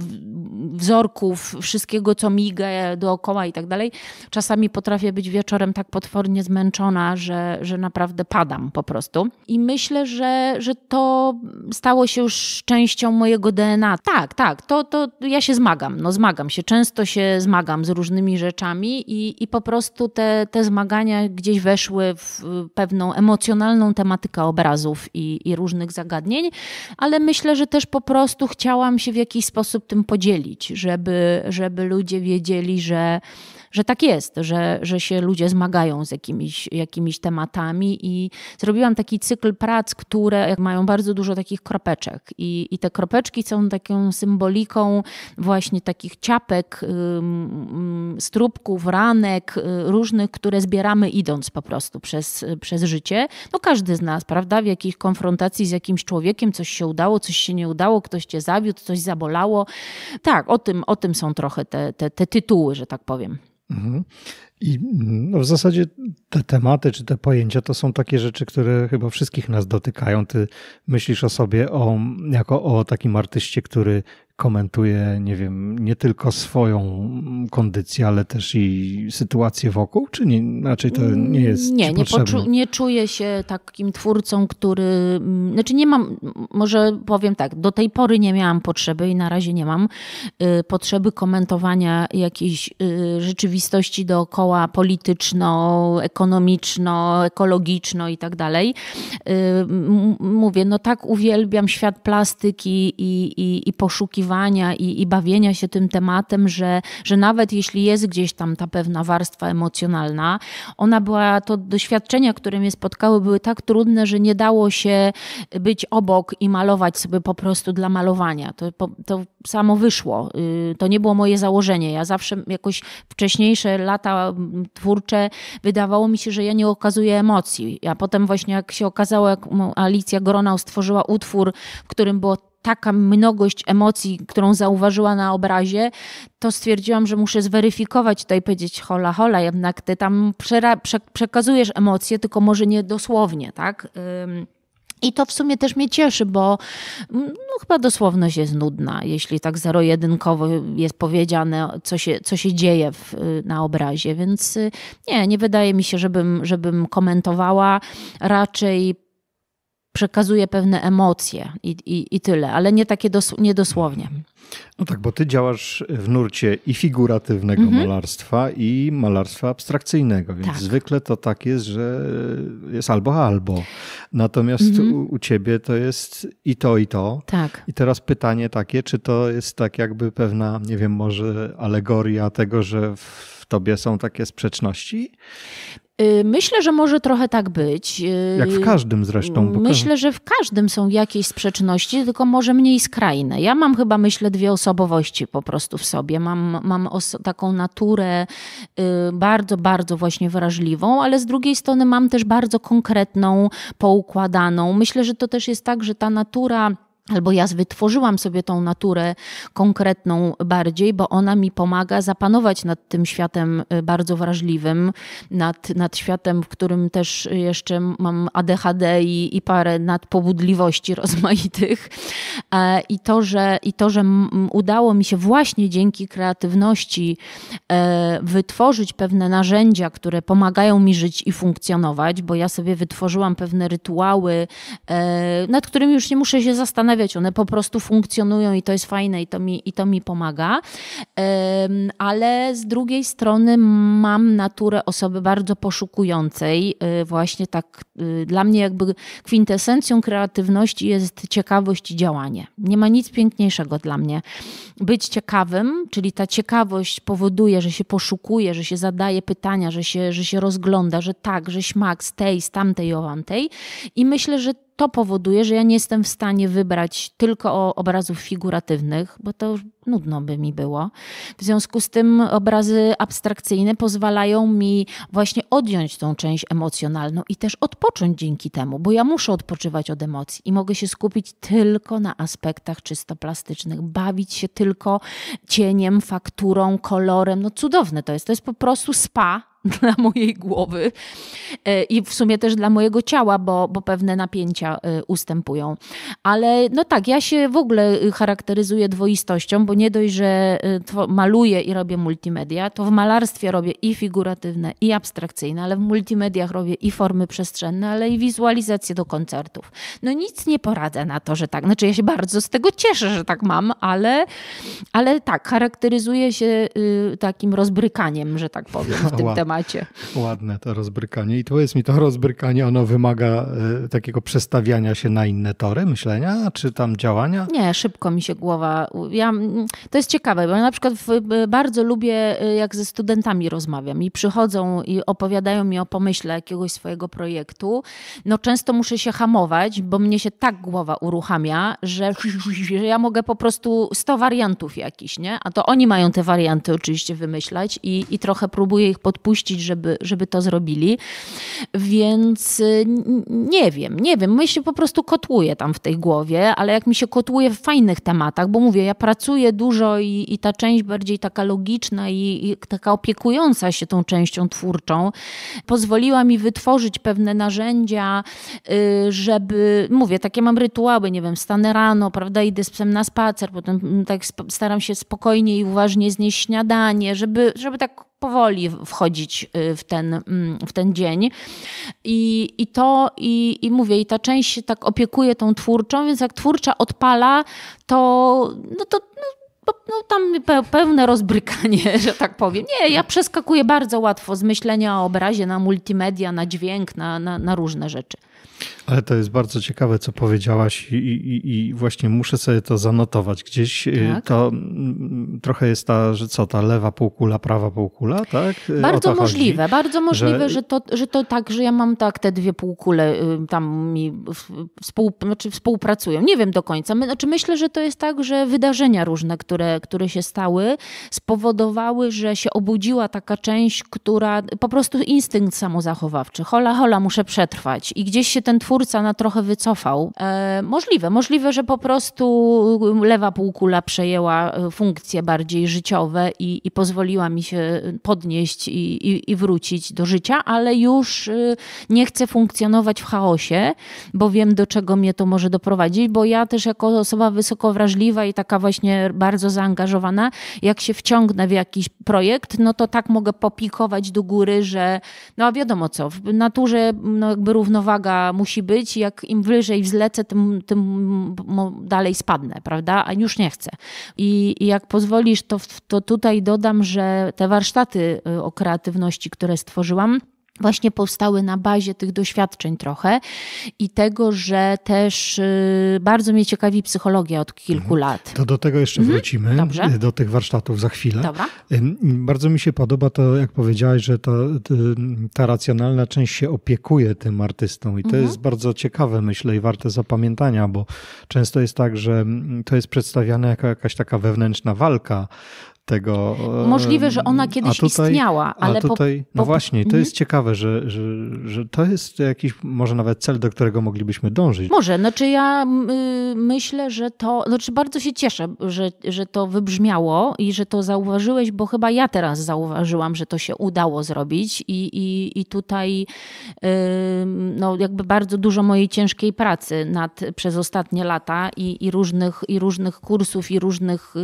wzorków, wszystkiego, co miga dookoła i tak dalej. Czasami potrafię być wieczorem tak potwornie zmęczona, że, że naprawdę padam po prostu. I myślę, że, że to stało się już częścią mojego DNA. Tak, tak, to, to ja się zmagam. No zmagam się często się zmagam z różnymi rzeczami i, i po prostu te, te zmagania gdzieś weszły w pewną emocjonalną tematykę obrazów i, i różnych zagadnień, ale myślę, że też po prostu chciałam się w jakiś sposób tym podzielić, żeby, żeby ludzie wiedzieli, że że tak jest, że, że się ludzie zmagają z jakimiś, jakimiś tematami i zrobiłam taki cykl prac, które mają bardzo dużo takich kropeczek i, i te kropeczki są taką symboliką właśnie takich ciapek, stróbków, ranek, y, różnych, które zbieramy idąc po prostu przez, przez życie. No każdy z nas, prawda, w jakiejś konfrontacji z jakimś człowiekiem coś się udało, coś się nie udało, ktoś cię zawiódł, coś zabolało. Tak, o tym, o tym są trochę te, te, te tytuły, że tak powiem. Mhm. I mm, no w zasadzie te tematy czy te pojęcia to są takie rzeczy, które chyba wszystkich nas dotykają. Ty myślisz o sobie o, jako o takim artyście, który komentuje, nie wiem, nie tylko swoją kondycję, ale też i sytuację wokół, czy nie, raczej to mm, nie jest Nie, nie, poczu- nie czuję się takim twórcą, który, mm, znaczy nie mam, może powiem tak, do tej pory nie miałam potrzeby i na razie nie mam y, potrzeby komentowania jakiejś y, rzeczywistości dookoła polityczno, ekonomiczno, ekologiczno i tak dalej. Y, mówię, no tak uwielbiam świat plastyki i, i, i poszukiwania poszukiwania i, i bawienia się tym tematem, że, że nawet jeśli jest gdzieś tam ta pewna warstwa emocjonalna, ona była, to doświadczenia, które mnie spotkały, były tak trudne, że nie dało się być obok i malować sobie po prostu dla malowania. To, to samo wyszło. Y, to nie było moje założenie. Ja zawsze jakoś wcześniejsze lata twórcze wydawało mi się, że ja nie okazuję emocji. A potem właśnie jak się okazało, jak Alicja Gronał stworzyła utwór, w którym było taka mnogość emocji, którą zauważyła na obrazie, to stwierdziłam, że muszę zweryfikować tutaj powiedzieć hola, hola, jednak ty tam przekazujesz emocje, tylko może nie dosłownie, tak? I to w sumie też mnie cieszy, bo mm, no, chyba dosłowność jest nudna, jeśli tak zero-jedynkowo jest powiedziane, co się, co się dzieje w, na obrazie. Więc y, nie, nie wydaje mi się, żebym, żebym komentowała. Raczej przekazuje pewne emocje i, i, i tyle, ale nie takie dos, niedosłownie. Mhm. No tak, bo ty działasz w nurcie i figuratywnego mm malarstwa, i malarstwa abstrakcyjnego, więc tak. zwykle to tak jest, że jest albo albo. Natomiast mhm. u, u, ciebie to jest i to, i to. Tak. I teraz pytanie takie, czy to jest tak jakby pewna, nie wiem, może alegoria tego, że w tobie są takie sprzeczności? Y, myślę, że może trochę tak być. Y, Jak w każdym zresztą. Myślę, każdy... że w każdym są jakieś sprzeczności, tylko może mniej skrajne. Ja mam chyba, myślę, dwie osobowości po prostu w sobie. Mam, mam taką naturę y, bardzo, bardzo właśnie wrażliwą, ale z drugiej strony mam też bardzo konkretną, poukładaną. Myślę, że to też jest tak, że ta natura Albo ja wytworzyłam sobie tą naturę konkretną bardziej, bo ona mi pomaga zapanować nad tym światem y, bardzo wrażliwym, nad, nad światem, w którym też jeszcze mam ADHD i, i parę nadpobudliwości rozmaitych. E, I to, że, I to, że udało mi się właśnie dzięki kreatywności e, wytworzyć pewne narzędzia, które pomagają mi żyć i funkcjonować, bo ja sobie wytworzyłam pewne rytuały, e, nad którymi już nie muszę się zastanawiać, zastanawiać, one po prostu funkcjonują i to jest fajne i to mi, i to mi pomaga. Ale z drugiej strony mam naturę osoby bardzo poszukującej, y, właśnie tak y, dla mnie jakby kwintesencją kreatywności jest ciekawość i działanie. Nie ma nic piękniejszego dla mnie. Być ciekawym, czyli ta ciekawość powoduje, że się poszukuje, że się zadaje pytania, że się, że się rozgląda, że tak, że śmak z tej, z tamtej, owantej. I myślę, że to powoduje, że ja nie jestem w stanie wybrać tylko obrazów figuratywnych, bo to już nudno by mi było. W związku z tym obrazy abstrakcyjne pozwalają mi właśnie odjąć tą część emocjonalną i też odpocząć dzięki temu, bo ja muszę odpoczywać od emocji i mogę się skupić tylko na aspektach czysto plastycznych, bawić się tylko cieniem, fakturą, kolorem. No cudowne to jest. To jest po prostu spa dla mojej głowy e, i w sumie też dla mojego ciała, bo, bo pewne napięcia e, ustępują. Ale no tak, ja się w ogóle e, charakteryzuję dwoistością, bo nie dość, że maluję i robię multimedia, to w malarstwie robię i figuratywne, i abstrakcyjne, ale w multimediach robię i formy przestrzenne, ale i wizualizacje do koncertów. No nic nie poradzę na to, że tak. Znaczy ja się bardzo z tego cieszę, że tak mam, ale, ale tak, charakteryzuję się y, takim rozbrykaniem, że tak powiem, w tym temacie temacie. Ładne to rozbrykanie. I jest mi, to rozbrykanie, ono wymaga y, takiego przestawiania się na inne tory myślenia, czy tam działania? Nie, szybko mi się głowa... Ja, to jest ciekawe, bo ja na przykład w, bardzo lubię, e, jak ze studentami rozmawiam i przychodzą i opowiadają mi o pomyśle jakiegoś swojego projektu. No często muszę się hamować, bo mnie się tak głowa uruchamia, że, że ja mogę po prostu 100 wariantów jakichś, nie? A to oni mają te warianty oczywiście wymyślać i, i trochę próbuję ich podpuścić zmusić, żeby, żeby to zrobili. Więc y, nie wiem, nie wiem. My się po prostu kotłuję tam w tej głowie, ale jak mi się kotłuje w fajnych tematach, bo mówię, ja pracuję dużo i, i ta część bardziej taka logiczna i, i taka opiekująca się tą częścią twórczą pozwoliła mi wytworzyć pewne narzędzia, y, żeby, mówię, takie mam rytuały, nie wiem, stanę rano, prawda, idę z psem na spacer, potem mm, tak staram się spokojnie i uważnie znieść śniadanie, żeby, żeby tak powoli wchodzić y, w ten, mm, w ten dzień. I, i to, i, i mówię, i ta część się tak opiekuje tą twórczą, więc jak twórcza odpala, to no to. No, no, tam pełne rozbrykanie, że tak powiem. Nie, ja przeskakuję bardzo łatwo z myślenia o obrazie na multimedia, na dźwięk, na, na, na różne rzeczy. Ale to jest bardzo ciekawe, co powiedziałaś, i, i, i właśnie muszę sobie to zanotować. Gdzieś y, tak? to mm, trochę jest ta, że co, ta lewa półkula, prawa półkula, tak? Y, bardzo możliwe, chodzi, bardzo możliwe, że... że... to, że to tak, że ja mam tak te dwie półkule y, tam mi współ, znaczy współpracują. Nie wiem do końca. My, znaczy myślę, że to jest tak, że wydarzenia różne, które, które się stały, spowodowały, że się obudziła taka część, która po prostu instynkt samozachowawczy. Hola, hola, muszę przetrwać. I gdzieś się ten twór twórca na trochę wycofał. E, możliwe, możliwe, że po prostu lewa półkula przejęła e, funkcje bardziej życiowe i, i pozwoliła mi się podnieść i, i, i wrócić do życia, ale już e, nie chcę funkcjonować w chaosie, bo wiem do czego mnie to może doprowadzić, bo ja też jako osoba wysoko wrażliwa i taka właśnie bardzo zaangażowana, jak się wciągnę w jakiś projekt, no to tak mogę popikować do góry, że no a wiadomo co, w naturze no jakby równowaga musi być, jak im wyżej wzlecę, tym, tym dalej spadnę, prawda? A już nie chcę. I, i jak pozwolisz, to, to tutaj dodam, że te warsztaty y, o kreatywności, które stworzyłam, właśnie powstały na bazie tych doświadczeń trochę i tego, że też y, bardzo mnie ciekawi psychologia od kilku mhm. lat. To do tego jeszcze mhm. wrócimy, Dobrze. Y, do tych warsztatów za chwilę. Dobra. Bardzo mi się podoba to, jak powiedziałaś, że ta, y, ta racjonalna część się opiekuje tym artystą i to mhm. jest bardzo ciekawe, myślę, i warte zapamiętania, bo często jest tak, że mm, to jest przedstawiane jako jakaś taka wewnętrzna walka tego. E, Możliwe, że ona kiedyś tutaj, istniała, ale. A tutaj, no po, po... no właśnie, to mhm. jest ciekawe, że, że, że to jest jakiś może nawet cel, do którego moglibyśmy dążyć. Może, znaczy ja y, myślę, że to. Znaczy bardzo się cieszę, że, że to wybrzmiało i że to zauważyłeś, bo chyba ja teraz zauważyłam, że to się udało zrobić i, i, i tutaj no, jakby bardzo dużo mojej ciężkiej pracy nad, przez ostatnie lata i, i, różnych, i różnych kursów, i różnych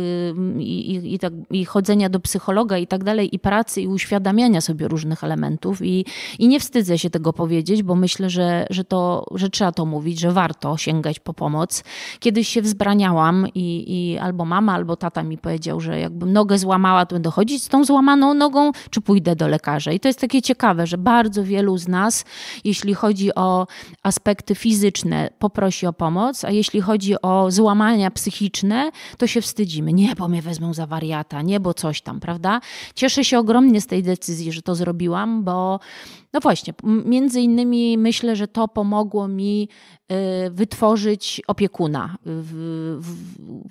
i, i tak i chodzenia do psychologa i tak dalej, i pracy, i uświadamiania sobie różnych elementów. I, i nie wstydzę się tego powiedzieć, bo myślę, że, że, to, że trzeba to mówić, że warto sięgać po pomoc. Kiedyś się wzbraniałam i, i albo mama, albo tata mi powiedział, że jakbym nogę złamała, to będę chodzić z tą złamaną nogą, czy pójdę do lekarza. I to jest takie ciekawe, że bardzo wielu z nas, jeśli chodzi o aspekty fizyczne, poprosi o pomoc, a jeśli chodzi o złamania psychiczne, to się wstydzimy. Nie, bo mnie wezmą za wariata, nie, bo coś tam, prawda? Cieszę się ogromnie z tej decyzji, że to zrobiłam, bo no właśnie, między innymi myślę, że to pomogło mi y, wytworzyć opiekuna w, w,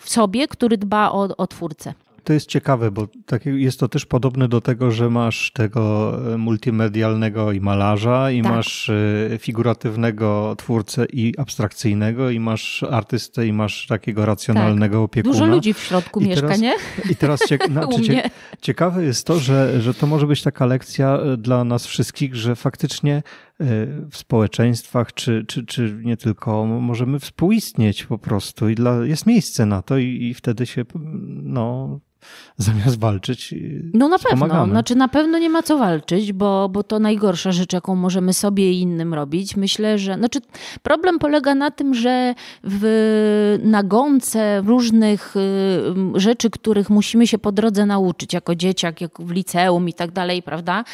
w sobie, który dba o, o twórcę. To jest ciekawe, bo tak jest to też podobne do tego, że masz tego e, multimedialnego i malarza, i tak. masz e, figuratywnego twórcę i abstrakcyjnego, i masz artystę, i masz takiego racjonalnego tak. opiekuna. Dużo ludzi w środku I mieszka, teraz, nie? I teraz znaczy, no, cie, ciekawe jest to, że, że to może być taka lekcja e, dla nas wszystkich, że faktycznie Y, w społeczeństwach, czy, czy, czy nie tylko, możemy współistnieć po prostu i dla, jest miejsce na to i, i wtedy się no, zamiast walczyć. Y, no na pewno. Znaczy na pewno nie ma co walczyć, bo, bo to najgorsza rzecz, jaką możemy sobie i innym robić. Myślę, że znaczy problem polega na tym, że w nagonce różnych y, rzeczy, których musimy się po drodze nauczyć jako dzieciak, jak w liceum i tak dalej, prawda?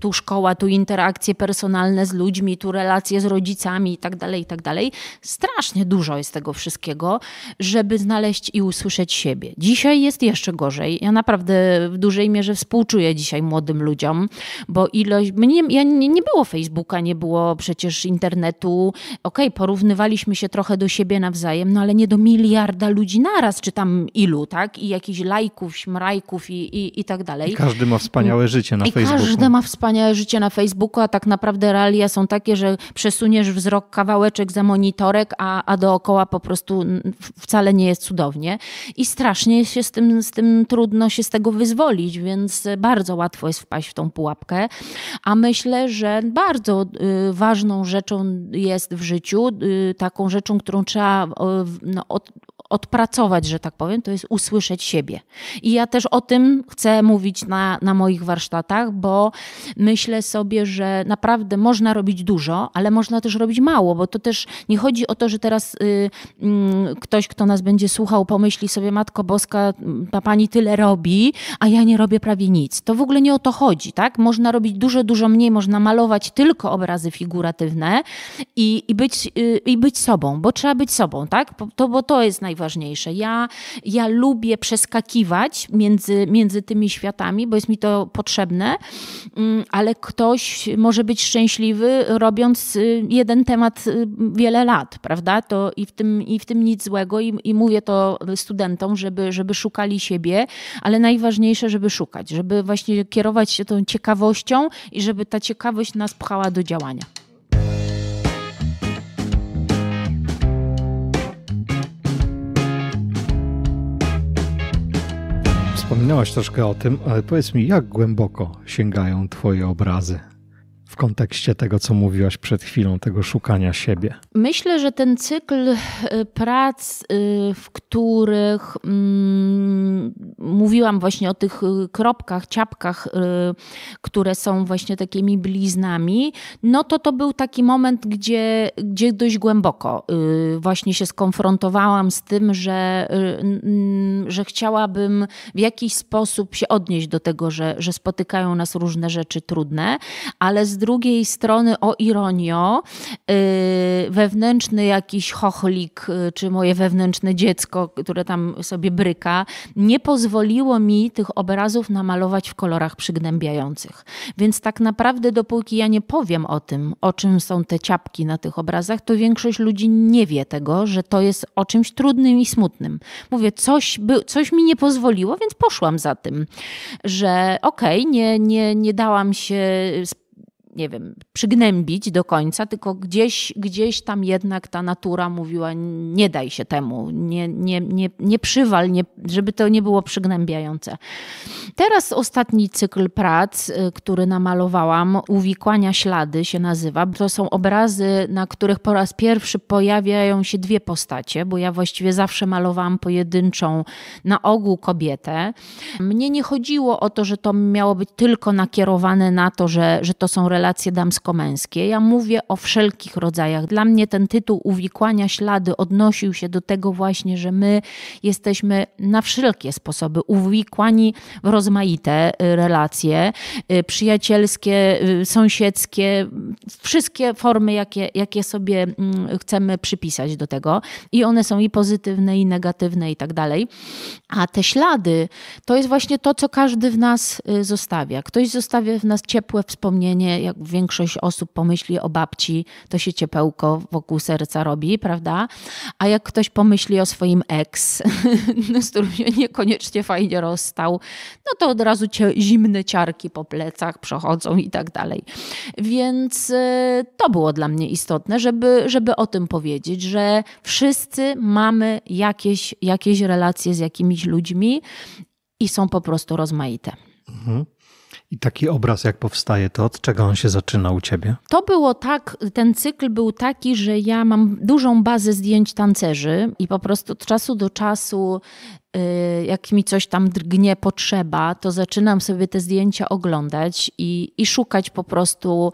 Tu szkoła, tu interakcje personalne z ludźmi, tu relacje z rodzicami i tak dalej, i tak dalej. Strasznie dużo jest tego wszystkiego, żeby znaleźć i usłyszeć siebie. Dzisiaj jest jeszcze gorzej. Ja naprawdę w dużej mierze współczuję dzisiaj młodym ludziom, bo ilość... Mnie, ja, nie, nie było Facebooka, nie było przecież internetu. Okej, okay, porównywaliśmy się trochę do siebie nawzajem, no ale nie do miliarda ludzi naraz, czy tam ilu, tak? I jakichś lajków, śmrajków i, i, i tak dalej. I każdy ma wspaniałe mm. życie na I Facebooku. Każdy ma wspaniałe życie na Facebooku, a tak naprawdę realnie anomalia są takie, że przesuniesz wzrok kawałeczek za monitorek, a, a dookoła po prostu wcale nie jest cudownie. I strasznie się z tym, z tym trudno się z tego wyzwolić, więc bardzo łatwo jest wpaść w tą pułapkę. A myślę, że bardzo y, ważną rzeczą jest w życiu, y, taką rzeczą, którą trzeba no, od, odpracować, że tak powiem, to jest usłyszeć siebie. I ja też o tym chcę mówić na, na moich warsztatach, bo myślę sobie, że naprawdę można robić dużo, ale można też robić mało, bo to też nie chodzi o to, że teraz y, y, ktoś, kto nas będzie słuchał, pomyśli sobie, Matko Boska, ta pani tyle robi, a ja nie robię prawie nic. To w ogóle nie o to chodzi, tak? Można robić dużo, dużo mniej, można malować tylko obrazy figuratywne i, i, być, y, i być sobą, bo trzeba być sobą, tak? To, bo to jest naj najważniejsze. Ja, ja lubię przeskakiwać między, między tymi światami, bo jest mi to potrzebne, mm, ale ktoś może być szczęśliwy robiąc y, jeden temat y, wiele lat, prawda? To i w tym, i w tym nic złego i, i mówię to studentom, żeby, żeby szukali siebie, ale najważniejsze, żeby szukać, żeby właśnie kierować się tą ciekawością i żeby ta ciekawość nas pchała do działania. wspominałaś troszkę o tym, ale powiedz mi, jak głęboko sięgają Twoje obrazy? w kontekście tego, co mówiłaś przed chwilą, tego szukania siebie? Myślę, że ten cykl e, prac, e, w których mm, mówiłam właśnie o tych e, kropkach, ciapkach, które są właśnie takimi bliznami, no to to był taki moment, gdzie, gdzie dość głęboko właśnie się skonfrontowałam z tym, że, że chciałabym w jakiś sposób się odnieść do tego, że, że spotykają nas różne rzeczy trudne, ale z drugiej drugiej strony, o ironio, y, wewnętrzny jakiś chochlik, y, czy moje wewnętrzne dziecko, które tam sobie bryka, nie pozwoliło mi tych obrazów namalować w kolorach przygnębiających. Więc tak naprawdę, dopóki ja nie powiem o tym, o czym są te ciapki na tych obrazach, to większość ludzi nie wie tego, że to jest o czymś trudnym i smutnym. Mówię, coś, by, coś mi nie pozwoliło, więc poszłam za tym, że okej, okay, nie, nie, nie dałam się nie wiem, przygnębić do końca, tylko gdzieś, gdzieś tam jednak ta natura mówiła, nie daj się temu, nie, nie, nie, nie przywal, nie, żeby to nie było przygnębiające. Teraz ostatni cykl prac, y, który namalowałam, Uwikłania ślady się nazywa. To są obrazy, na których po raz pierwszy pojawiają się dwie postacie, bo ja właściwie zawsze malowałam pojedynczą, na ogół kobietę. Mnie nie chodziło o to, że to miało być tylko nakierowane na to, że, że to są relacje relacje damsko-męskie. Ja mówię o wszelkich rodzajach. Dla mnie ten tytuł Uwikłania ślady odnosił się do tego właśnie, że my jesteśmy na wszelkie sposoby uwikłani w rozmaite y, relacje y, przyjacielskie, y, sąsiedzkie, wszystkie formy, jakie, jakie sobie mm, chcemy przypisać do tego. I one są i pozytywne, i negatywne, i tak dalej. A te ślady to jest właśnie to, co każdy w nas zostawia. Ktoś zostawia w nas ciepłe wspomnienie jak większość osób pomyśli o babci, to się ciepełko wokół serca robi, prawda? A jak ktoś pomyśli o swoim ex, no, z którym się niekoniecznie fajnie rozstał, no to od razu cię zimne ciarki po plecach przechodzą i tak dalej. Więc y, to było dla mnie istotne, żeby, żeby o tym powiedzieć, że wszyscy mamy jakieś, jakieś relacje z jakimiś ludźmi i są po prostu rozmaite. Mhm. I taki obraz, jak powstaje, to od czego on się zaczyna u ciebie? To było tak, ten cykl był taki, że ja mam dużą bazę zdjęć tancerzy i po prostu od czasu do czasu Y, jak mi coś tam drgnie potrzeba, to zaczynam sobie te zdjęcia oglądać i, i szukać po prostu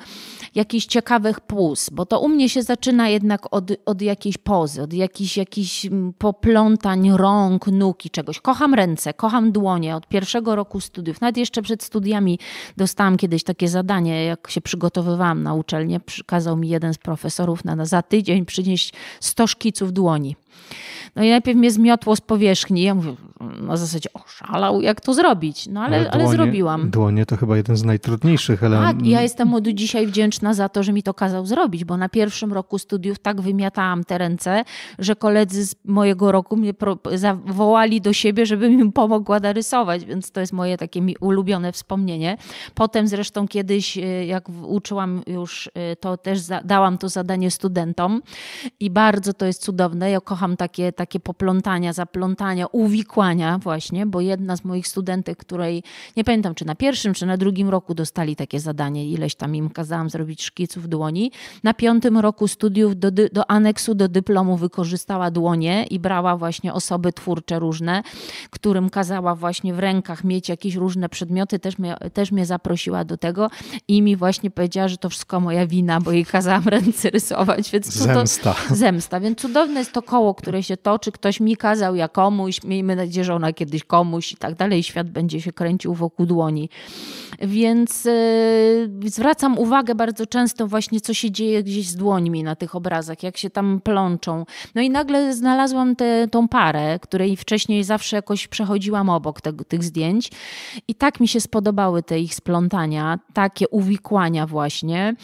jakichś ciekawych pus, bo to u mnie się zaczyna jednak od, od jakiejś pozy, od jakichś, jakichś poplątań rąk, nóg i czegoś. Kocham ręce, kocham dłonie od pierwszego roku studiów. Nawet jeszcze przed studiami dostałam kiedyś takie zadanie, jak się przygotowywałam na uczelnię, przykazał mi jeden z profesorów na, na za tydzień przynieść 100 szkiców dłoni. No i najpierw mnie zmiotło z powierzchni. Ja mówię, na zasadzie oszalał, jak to zrobić. No ale, ale, dłonie, ale zrobiłam. Dłonie to chyba jeden z najtrudniejszych elementów. Tak, ja jestem od dzisiaj wdzięczna za to, że mi to kazał zrobić, bo na pierwszym roku studiów tak wymiatałam te ręce, że koledzy z mojego roku mnie zawołali do siebie, żebym im pomogła narysować, więc to jest moje takie mi ulubione wspomnienie. Potem zresztą kiedyś, y, jak uczyłam już, y, to też dałam to zadanie studentom i bardzo to jest cudowne. Ja kocham takie, takie poplątania, zaplątania, uwikłania właśnie, bo jedna z moich studentek, której nie pamiętam czy na pierwszym, czy na drugim roku dostali takie zadanie, ileś tam im kazałam zrobić szkiców dłoni. Na piątym roku studiów do, do aneksu do dyplomu wykorzystała dłonie i brała właśnie osoby twórcze różne, którym kazała właśnie w rękach mieć jakieś różne przedmioty, też mnie, też mnie zaprosiła do tego i mi właśnie powiedziała, że to wszystko moja wina, bo jej kazałam ręce rysować. Więc zemsta. Zemsta. Więc cudowne jest to koło, które się toczy. Ktoś mi kazał, ja komuś. Miejmy nadzieję, żona kiedyś komuś i tak dalej. Świat będzie się kręcił wokół dłoni. Więc y, zwracam uwagę bardzo często właśnie, co się dzieje gdzieś z dłońmi na tych obrazach, jak się tam plączą. No i nagle znalazłam tę tą parę, której wcześniej zawsze jakoś przechodziłam obok tego, tych zdjęć i tak mi się spodobały te ich splątania, takie uwikłania właśnie.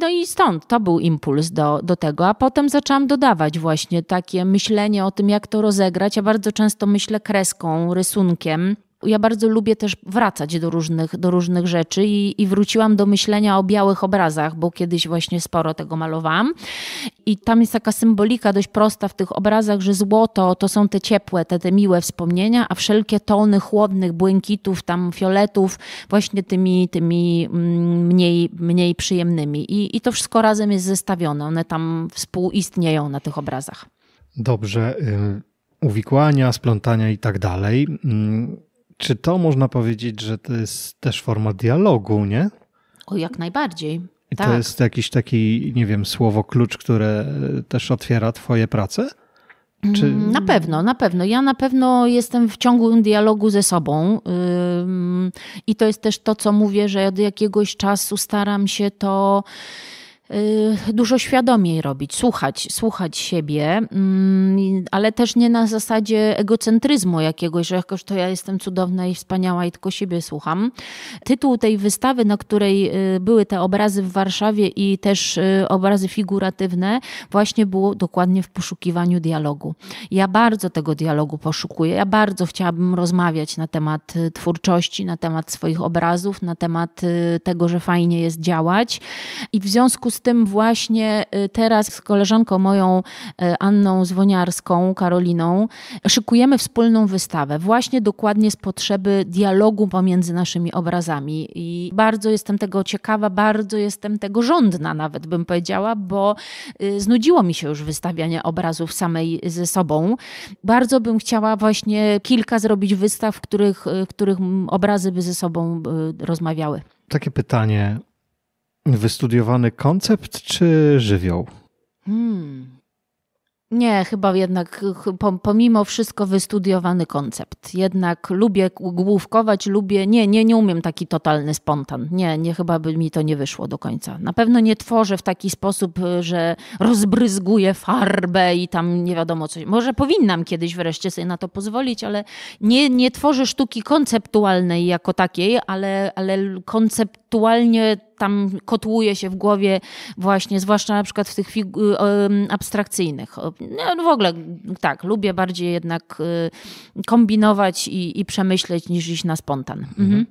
No i stąd to był impuls do, do tego, a potem zaczęłam dodawać właśnie takie myślenie o tym, jak to rozegrać. Ja bardzo często myślę kreską, rysunkiem ja bardzo lubię też wracać do różnych, do różnych rzeczy i, i, wróciłam do myślenia o białych obrazach, bo kiedyś właśnie sporo tego malowałam. I tam jest taka symbolika dość prosta w tych obrazach, że złoto to są te ciepłe, te, te miłe wspomnienia, a wszelkie tony chłodnych błękitów, tam fioletów, właśnie tymi, tymi mm, mniej, mniej przyjemnymi. I, I to wszystko razem jest zestawione, one tam współistnieją na tych obrazach. Dobrze uwikłania, splątania i tak dalej. Mm, czy to można powiedzieć, że to jest też forma dialogu, nie? O, jak najbardziej. I tak. to jest jakiś taki, nie wiem, słowo klucz, które też otwiera Twoje prace? Czy... Mm, na pewno, na pewno. Ja na pewno jestem w ciągłym dialogu ze sobą i to jest też to, co mówię, że od jakiegoś czasu staram się to Y, dużo świadomiej robić, słuchać, słuchać siebie, mm, ale też nie na zasadzie egocentryzmu jakiegoś, że jakoś to ja jestem cudowna i wspaniała i tylko siebie słucham. Tytuł tej wystawy, na której y, były te obrazy w Warszawie i też y, obrazy figuratywne, właśnie było dokładnie w poszukiwaniu dialogu. Ja bardzo tego dialogu poszukuję, ja bardzo chciałabym rozmawiać na temat twórczości, na temat swoich obrazów, na temat tego, że fajnie jest działać i w związku z tym właśnie y, teraz z koleżanką moją y, Anną Zwoniarską, Karoliną, szykujemy wspólną wystawę, właśnie dokładnie z potrzeby dialogu pomiędzy naszymi obrazami. I bardzo jestem tego ciekawa, bardzo jestem tego żądna, nawet bym powiedziała, bo y, znudziło mi się już wystawianie obrazów samej ze sobą. Bardzo bym chciała właśnie kilka zrobić wystaw, w których, w których obrazy by ze sobą rozmawiały. Takie pytanie Wystudiowany koncept czy żywioł? Hmm. Nie, chyba jednak pomimo wszystko wystudiowany koncept. Jednak lubię główkować, lubię. Nie, nie, nie umiem taki totalny spontan. Nie, nie, chyba by mi to nie wyszło do końca. Na pewno nie tworzę w taki sposób, że rozbryzguję farbę i tam nie wiadomo coś. Może powinnam kiedyś wreszcie sobie na to pozwolić, ale nie, nie tworzę sztuki konceptualnej jako takiej, ale, ale konceptualnie tam kotłuje się w głowie właśnie, zwłaszcza na przykład w tych y, abstrakcyjnych. No, w ogóle tak, lubię bardziej jednak y, kombinować i, i przemyśleć niż iść na spontan. Mhm. mhm.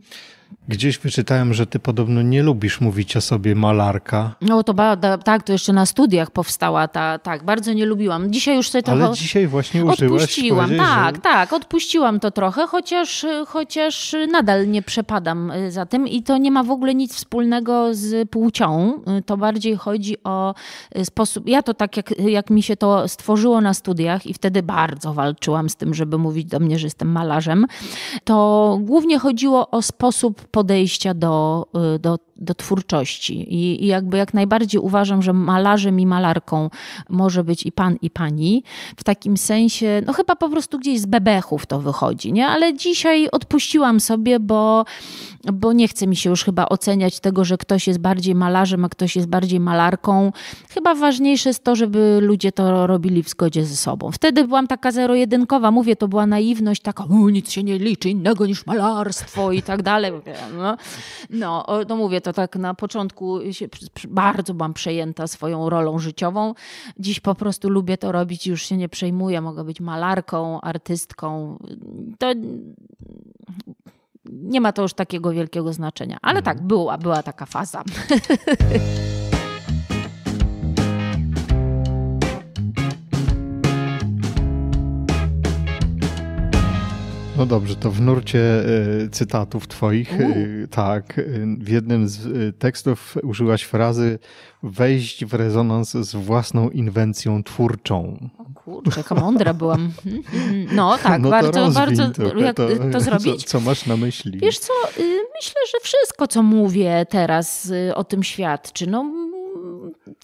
Gdzieś wyczytałem, że ty podobno nie lubisz mówić o sobie malarka. No to ba, da, tak, to jeszcze na studiach powstała ta, tak, bardzo nie lubiłam. Dzisiaj już sobie trochę... Ale dzisiaj właśnie użyłaś. Odpuściłam, tak, że... tak, odpuściłam to trochę, chociaż, chociaż nadal nie przepadam y, za tym i to nie ma w ogóle nic wspólnego z płcią. Y, to bardziej chodzi o y, sposób... Ja to tak, jak, jak mi się to stworzyło na studiach i wtedy bardzo walczyłam z tym, żeby mówić do mnie, że jestem malarzem, to głównie chodziło o sposób podejścia do, y, do do twórczości. I, I, jakby jak najbardziej uważam, że malarzem i malarką może być i pan, i pani. W takim sensie, no chyba po prostu gdzieś z bebechów to wychodzi, nie? Ale dzisiaj odpuściłam sobie, bo, bo nie chce mi się już chyba oceniać tego, że ktoś jest bardziej malarzem, a ktoś jest bardziej malarką. Chyba ważniejsze jest to, żeby ludzie to robili w zgodzie ze sobą. Wtedy byłam taka zero-jedynkowa, mówię, to była naiwność, taka, nic się nie liczy innego niż malarstwo i tak dalej. No, no to no mówię, to tak na początku się, bardzo byłam przejęta swoją rolą życiową. Dziś po prostu lubię to robić, już się nie przejmuję. Mogę być malarką, artystką. To nie ma to już takiego wielkiego znaczenia. Ale mhm. tak, była, była taka faza. No dobrze, to w nurcie e, cytatów twoich, e, tak, e, w jednym z tekstów użyłaś frazy wejść w rezonans z własną inwencją twórczą. O kurczę, jaka mądra byłam. No tak, no bardzo, bardzo. Trochę, jak to, to zrobić? Co, co, masz na myśli? Wiesz co, y, myślę, że wszystko, co mówię teraz y, o tym świadczy. No,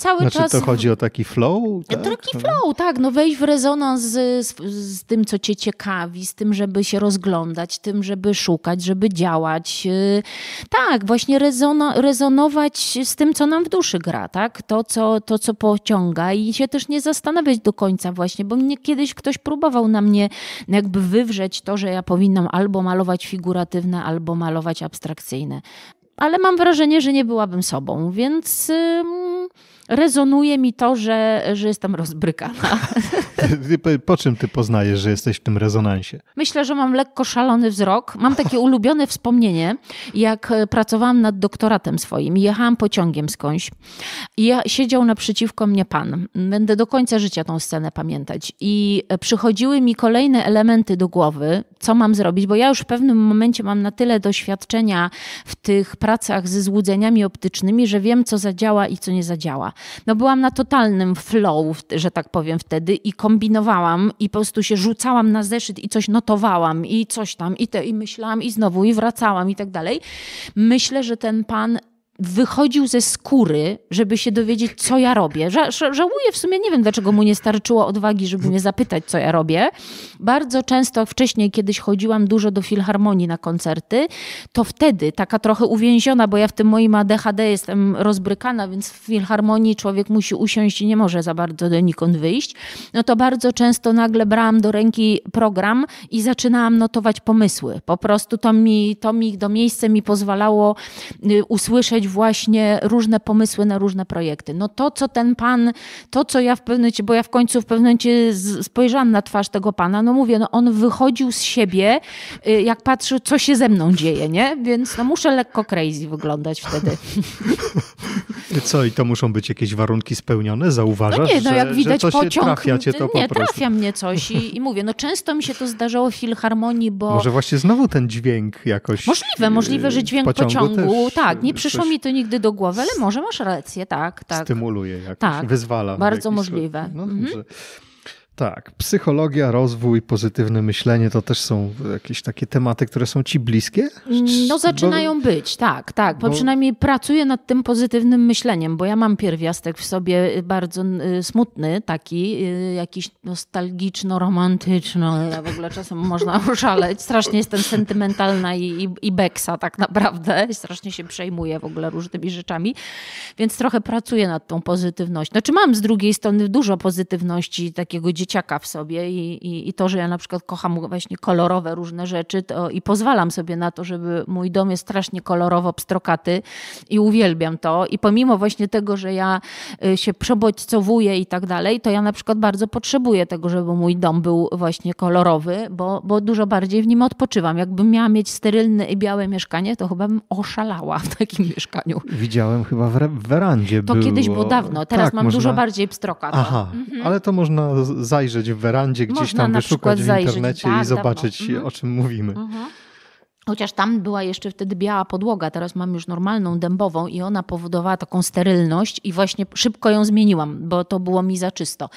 cały znaczy, czas... to chodzi o taki flow? E, tak? Taki flow, tak. No wejść w rezonans z, z, z, tym, co cię ciekawi, z tym, żeby się rozglądać, tym, żeby szukać, żeby działać. Y, tak, właśnie rezono, rezonować z tym, co nam w duszy gra, tak? To co, to, co pociąga i się też nie zastanawiać do końca właśnie, bo mnie kiedyś ktoś próbował na mnie jakby wywrzeć to, że ja powinnam albo malować figuratywne, albo malować abstrakcyjne. Ale mam wrażenie, że nie byłabym sobą, więc... Yy rezonuje mi to, że, że jestem rozbrykana. po czym ty poznajesz, że jesteś w tym rezonansie? Myślę, że mam lekko szalony wzrok. Mam takie ulubione wspomnienie, jak e, pracowałam nad doktoratem swoim. Jechałam pociągiem skądś i ja, siedział naprzeciwko mnie pan. Będę do końca życia tą scenę pamiętać. I e, przychodziły mi kolejne elementy do głowy, co mam zrobić, bo ja już w pewnym momencie mam na tyle doświadczenia w tych pracach ze złudzeniami optycznymi, że wiem, co zadziała i co nie zadziała no byłam na totalnym flow, że tak powiem wtedy i kombinowałam i po prostu się rzucałam na zeszyt i coś notowałam i coś tam i, te, i myślałam i znowu i wracałam i tak dalej. Myślę, że ten pan wychodził ze skóry, żeby się dowiedzieć, co ja robię. Ża żałuję w sumie, nie wiem dlaczego mu nie starczyło odwagi, żeby mnie zapytać, co ja robię. Bardzo często wcześniej, kiedyś chodziłam dużo do filharmonii na koncerty, to wtedy taka trochę uwięziona, bo ja w tym moim ADHD jestem rozbrykana, więc w filharmonii człowiek musi usiąść i nie może za bardzo donikąd wyjść. No to bardzo często nagle brałam do ręki program i zaczynałam notować pomysły. Po prostu to mi, to mi, do miejsce mi pozwalało y, usłyszeć właśnie różne pomysły na różne projekty. No to, co ten pan, to co ja w pewnym momencie, bo ja w końcu w pewnym momencie spojrzałam na twarz tego pana, no mówię, no on wychodził z siebie, y, jak patrzył, co się ze mną dzieje, nie? Więc no muszę lekko crazy wyglądać wtedy. Co, i to muszą być jakieś warunki spełnione? Zauważasz, no nie, no, jak że, widać, że to pociąg, się trafia cię to nie, po prostu. trafia mnie coś i, i, mówię, no często mi się to zdarzało w Filharmonii, bo... Może właśnie znowu ten dźwięk jakoś... Możliwe, możliwe, że y, dźwięk pociągu, pociągu y, tak, nie przyszło mi to nigdy do głowy, ale może masz rację, tak, tak. Stymuluje jakoś, tak, wyzwala. Bardzo możliwe. No, mhm. Tak, psychologia, rozwój, pozytywne myślenie to też są jakieś takie tematy, które są ci bliskie? No zaczynają bo, być, tak, tak. Bo, bo przynajmniej pracuję nad tym pozytywnym myśleniem, bo ja mam pierwiastek w sobie bardzo y, smutny, taki y, jakiś nostalgiczno-romantyczny, ale w ogóle czasem można oszaleć. Strasznie jestem sentymentalna i, i, i beksa tak naprawdę. Strasznie się przejmuję w ogóle różnymi rzeczami, więc trochę pracuję nad tą pozytywnością. Znaczy mam z drugiej strony dużo pozytywności takiego dzieciństwa, dzieciaka w sobie i, i, i, to, że ja na przykład kocham właśnie kolorowe różne rzeczy to, i pozwalam sobie na to, żeby mój dom jest strasznie kolorowo pstrokaty i uwielbiam to i pomimo właśnie tego, że ja y, się przebodźcowuję i tak dalej, to ja na przykład bardzo potrzebuję tego, żeby mój dom był właśnie kolorowy, bo, bo dużo bardziej w nim odpoczywam. Jakbym miała mieć sterylne i białe mieszkanie, to chyba bym oszalała w takim mieszkaniu. Widziałem chyba w, werandzie To było... kiedyś było dawno, teraz tak, mam można... dużo bardziej pstrokaty. Aha, mhm. ale to można zajrzeć w werandzie, gdzieś Można tam wyszukać w internecie zajrzeć, tak, i zobaczyć, mhm. o czym mówimy. Mhm. Chociaż tam była jeszcze wtedy biała podłoga, teraz mam już normalną dębową i ona powodowała taką sterylność i właśnie szybko ją zmieniłam, bo to było mi za czysto.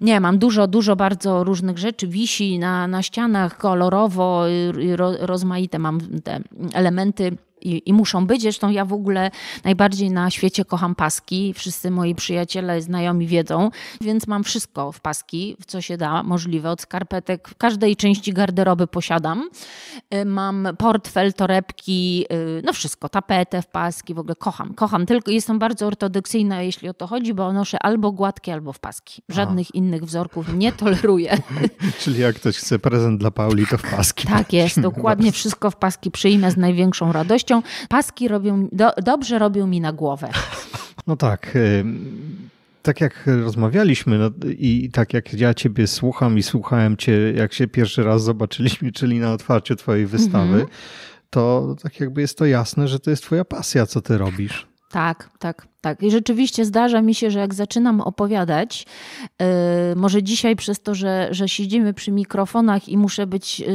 Nie, mam dużo, dużo bardzo różnych rzeczy, wisi na, na ścianach kolorowo, y, ro, rozmaite mam te elementy i, i, muszą być. Zresztą ja w ogóle najbardziej na świecie kocham paski. Wszyscy moi przyjaciele, znajomi wiedzą, więc mam wszystko w paski, w co się da możliwe. Od skarpetek w każdej części garderoby posiadam. Y, mam portfel, torebki, y, no wszystko, tapetę w paski, w ogóle kocham, kocham. Tylko jestem bardzo ortodoksyjna, jeśli o to chodzi, bo noszę albo gładkie, albo w paski. Żadnych innych wzorków nie toleruję. Czyli jak ktoś chce prezent dla Pauli, to w paski. Tak jest, dokładnie wszystko w paski przyjmę z największą radością Paski robią, do, dobrze robią mi na głowę. No tak. Y, tak jak rozmawialiśmy no, i tak jak ja ciebie słucham i słuchałem cię, jak się pierwszy raz zobaczyliśmy, czyli na otwarciu twojej wystawy, mm -hmm. to tak jakby jest to jasne, że to jest twoja pasja, co ty robisz. Tak, tak. Tak, i rzeczywiście zdarza mi się, że jak zaczynam opowiadać, yy, może dzisiaj przez to, że, że siedzimy przy mikrofonach i muszę być yy,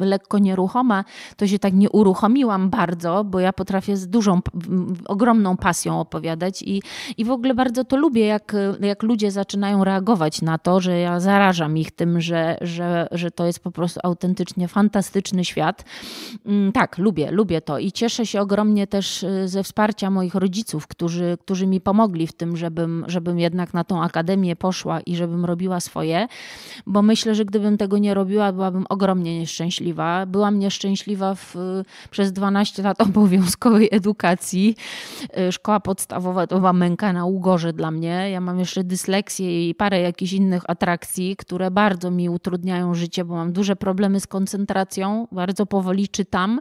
lekko nieruchoma, to się tak nie uruchomiłam bardzo, bo ja potrafię z dużą, ogromną pasją opowiadać i, i w ogóle bardzo to lubię, jak, jak ludzie zaczynają reagować na to, że ja zarażam ich tym, że, że, że to jest po prostu autentycznie fantastyczny świat. Yy, tak, lubię, lubię to i cieszę się ogromnie też y, ze wsparcia moich rodziców, którzy którzy mi pomogli w tym, żebym, żebym jednak na tą akademię poszła i żebym robiła swoje, bo myślę, że gdybym tego nie robiła, byłabym ogromnie nieszczęśliwa. Byłam nieszczęśliwa w, przez 12 lat obowiązkowej edukacji. Y, szkoła podstawowa to była męka na ugorze dla mnie. Ja mam jeszcze dysleksję i parę jakichś innych atrakcji, które bardzo mi utrudniają życie, bo mam duże problemy z koncentracją, bardzo powoli czytam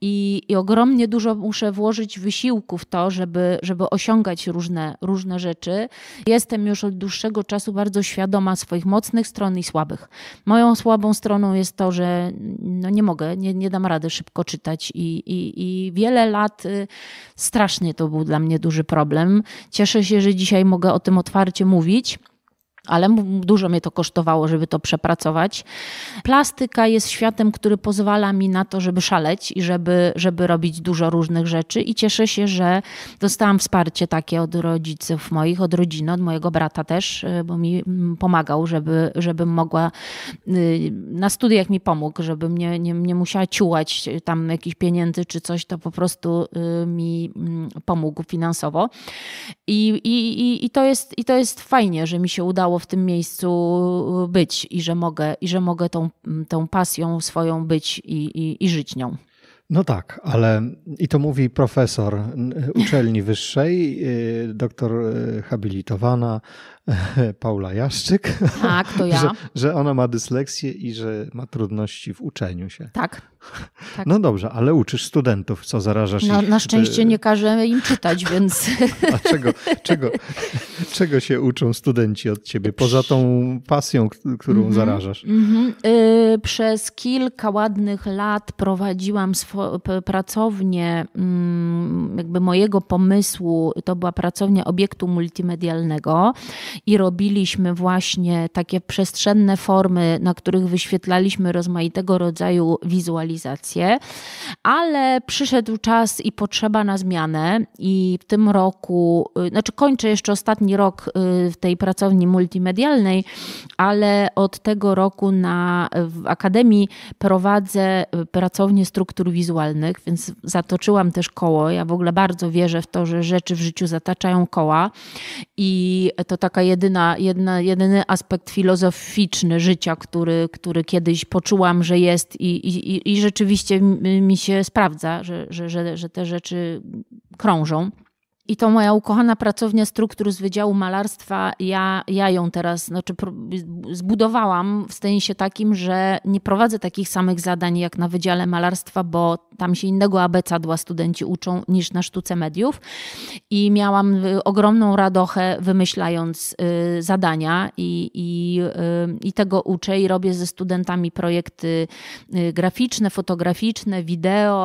i, i ogromnie dużo muszę włożyć wysiłku w to, żeby, żeby osiągnąć wyciągać różne, różne rzeczy. Jestem już od dłuższego czasu bardzo świadoma swoich mocnych stron i słabych. Moją słabą stroną jest to, że no nie mogę, nie, nie dam rady szybko czytać i, i, i wiele lat y, strasznie to był dla mnie duży problem. Cieszę się, że dzisiaj mogę o tym otwarcie mówić ale dużo mnie to kosztowało, żeby to przepracować. Plastyka jest światem, który pozwala mi na to, żeby szaleć i żeby, żeby robić dużo różnych rzeczy i cieszę się, że dostałam wsparcie takie od rodziców moich, od rodziny, od mojego brata też, y, bo mi pomagał, żeby, żebym mogła y, na studiach mi pomógł, żebym nie, nie, nie musiała ciułać tam jakichś pieniędzy czy coś, to po prostu y, mi mm, pomógł finansowo. I, i, i, i, to, jest, i to jest fajnie, że mi się udało chciało w tym miejscu y, być i że mogę, i że mogę tą, tą pasją swoją być i, i, i żyć nią. No tak, ale i to mówi profesor y, uczelni wyższej, y, doktor habilitowana, Paula Jaszczyk. Tak, to ja. Że, że, ona ma dysleksję i że ma trudności w uczeniu się. Tak. tak. No dobrze, ale uczysz studentów, co zarażasz no, ich. Na e, szczęście nie każemy im czytać, więc... A czego, czego, czego się uczą studenci od ciebie, poza tą pasją, którą mm -hmm, zarażasz? Mm -hmm. przez kilka ładnych lat prowadziłam pracownię mm, jakby mojego pomysłu. To była pracownia obiektu multimedialnego i robiliśmy właśnie takie przestrzenne formy, na których wyświetlaliśmy rozmaitego rodzaju wizualizacje, ale przyszedł czas i potrzeba na zmianę i w tym roku, y, znaczy kończę jeszcze ostatni rok y, w tej pracowni multimedialnej, ale od tego roku na, w Akademii prowadzę y, pracownię struktur wizualnych, więc zatoczyłam też koło. Ja w ogóle bardzo wierzę w to, że rzeczy w życiu zataczają koła i to taka jedyna, jedna, jedyny aspekt filozoficzny życia, który, który kiedyś poczułam, że jest i, i, i rzeczywiście mi się sprawdza, że, że, że, że te rzeczy krążą. I to moja ukochana pracownia struktur z Wydziału Malarstwa, ja, ja ją teraz znaczy, zbudowałam w sensie takim, że nie prowadzę takich samych zadań jak na Wydziale Malarstwa, bo tam się innego abecadła studenci uczą niż na sztuce mediów. I miałam y, ogromną radochę wymyślając y, zadania i, i, y, i tego uczę i robię ze studentami projekty y, graficzne, fotograficzne, wideo,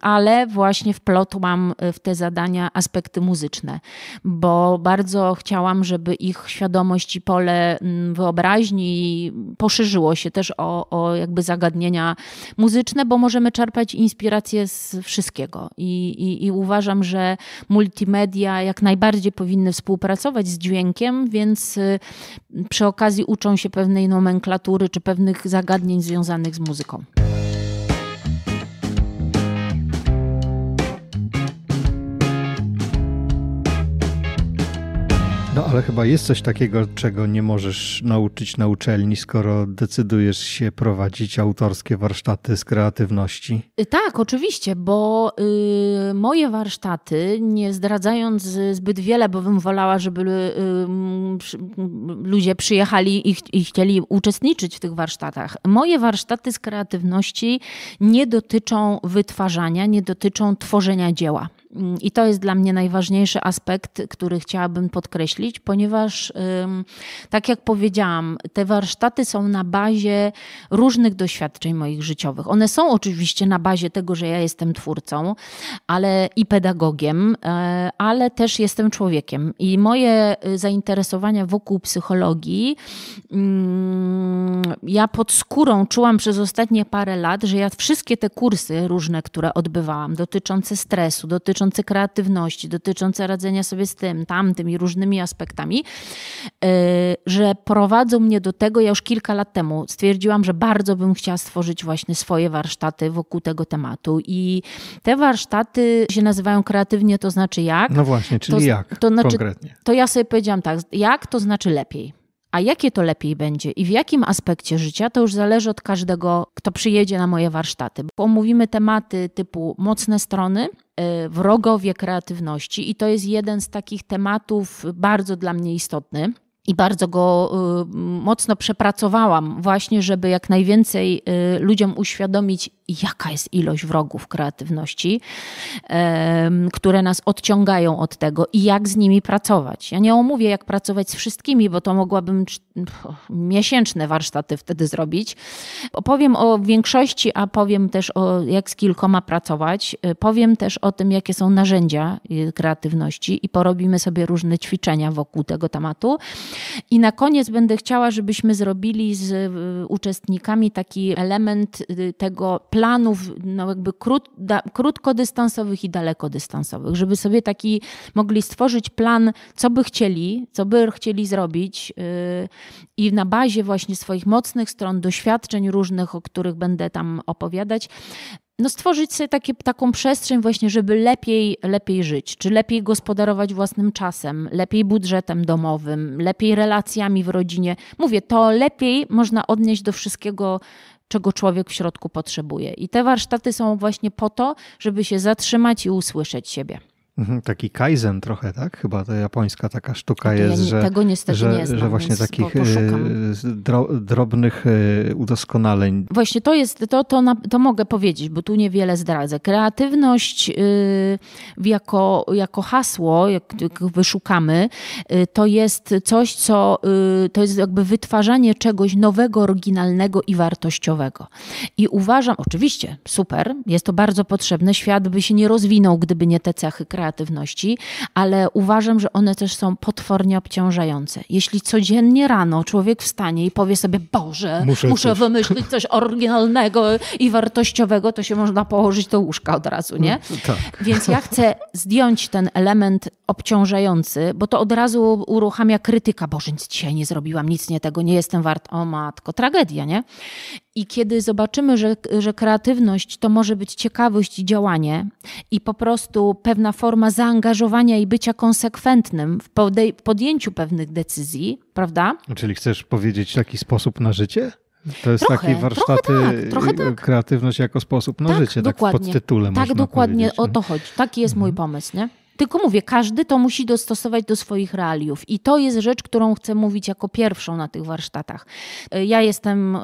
ale właśnie wplotłam y, w te zadania aspekty muzyczne, bo bardzo chciałam, żeby ich świadomość i pole mm, wyobraźni poszerzyło się też o, o jakby zagadnienia muzyczne, bo możemy czerpać inspirację z wszystkiego. I, i, I uważam, że multimedia jak najbardziej powinny współpracować z dźwiękiem, więc y, przy okazji uczą się pewnej nomenklatury czy pewnych zagadnień związanych z muzyką. No ale chyba jest coś takiego, czego nie możesz nauczyć na uczelni, skoro decydujesz się prowadzić autorskie warsztaty z kreatywności. Y, tak, oczywiście, bo y, moje warsztaty, nie zdradzając zbyt wiele, bo bym wolała, żeby y, mm, przy, mm, ludzie przyjechali i, ch i chcieli uczestniczyć w tych warsztatach. Moje warsztaty z kreatywności nie dotyczą wytwarzania, nie dotyczą tworzenia dzieła. Mm, I to jest dla mnie najważniejszy aspekt, który chciałabym podkreślić, ponieważ, tak jak powiedziałam, te warsztaty są na bazie różnych doświadczeń moich życiowych. One są oczywiście na bazie tego, że ja jestem twórcą ale i pedagogiem, e, ale też jestem człowiekiem. I moje y, zainteresowania wokół psychologii, mm, ja pod skórą czułam przez ostatnie parę lat, że ja wszystkie te kursy różne, które odbywałam, dotyczące stresu, dotyczące dotyczące kreatywności, dotyczące radzenia sobie z tym, tamtym i różnymi aspektami, e, że prowadzą mnie do tego, ja już kilka lat temu stwierdziłam, że bardzo bym chciała stworzyć właśnie swoje warsztaty wokół tego tematu. I te warsztaty się nazywają kreatywnie, to znaczy jak. No właśnie, czyli to, jak to znaczy, konkretnie? To ja sobie powiedziałam tak, jak to znaczy lepiej. A jakie to lepiej będzie i w jakim aspekcie życia, to już zależy od każdego, kto przyjedzie na moje warsztaty. Bo omówimy tematy typu mocne strony, y, wrogowie kreatywności i to jest jeden z takich tematów bardzo dla mnie istotny i bardzo go y, mocno przepracowałam, właśnie, żeby jak najwięcej y, ludziom uświadomić, jaka jest ilość wrogów kreatywności, które nas odciągają od tego i jak z nimi pracować. Ja nie omówię, jak pracować z wszystkimi, bo to mogłabym miesięczne warsztaty wtedy zrobić. Opowiem o większości, a powiem też o jak z kilkoma pracować. Y, powiem też o tym, jakie są narzędzia kreatywności i porobimy sobie różne ćwiczenia wokół tego tematu. I na koniec będę chciała, żebyśmy zrobili z e, uczestnikami taki element e, tego planów no jakby krót, da, krótkodystansowych i dalekodystansowych, żeby sobie taki mogli stworzyć plan, co by chcieli, co by chcieli zrobić e, i na bazie właśnie swoich mocnych stron, doświadczeń różnych, o których będę tam opowiadać, no stworzyć sobie takie, taką przestrzeń właśnie, żeby lepiej, lepiej żyć, czy lepiej gospodarować własnym czasem, lepiej budżetem domowym, lepiej relacjami w rodzinie. Mówię, to lepiej można odnieść do wszystkiego, czego człowiek w środku potrzebuje. I te warsztaty są właśnie po to, żeby się zatrzymać i usłyszeć siebie. Mhm, taki kaizen trochę, tak? Chyba ta japońska taka sztuka to jest, ja że, tego niestety że, nie znam, że właśnie takich e, dro, drobnych e, udoskonaleń. Właśnie to jest, to, to, na, to mogę powiedzieć, bo tu niewiele zdradzę. Kreatywność y, jako, jako hasło, jak, wyszukamy, y, to jest coś, co y, to jest jakby wytwarzanie czegoś nowego, oryginalnego i wartościowego. I uważam, oczywiście, super, jest to bardzo potrzebne, świat by się nie rozwinął, gdyby nie te cechy kreatywne kreatywności, ale uważam, że one też są potwornie obciążające. Jeśli codziennie rano człowiek wstanie i powie sobie, Boże, muszę, muszę coś. wymyślić coś oryginalnego i wartościowego, to się można położyć do łóżka od razu, nie? Mm, tak. Więc ja chcę zdjąć ten element obciążający, bo to od razu uruchamia krytyka, Boże, nic dzisiaj nie zrobiłam, nic nie tego, nie jestem wart, o matko, tragedia, nie? I kiedy zobaczymy, że, że kreatywność to może być ciekawość i działanie, i po prostu pewna forma zaangażowania i bycia konsekwentnym w podjęciu pewnych decyzji, prawda? Czyli chcesz powiedzieć taki sposób na życie? To jest trochę, takie warsztaty, trochę tak, trochę y, y, tak. kreatywność jako sposób na tak, życie, tak pod tytułem. Tak, dokładnie powiedzieć. o to chodzi. Taki jest mhm. mój pomysł, nie? Tylko mówię, każdy to musi dostosować do swoich realiów i to jest rzecz, którą chcę mówić jako pierwszą na tych warsztatach. E, ja jestem e,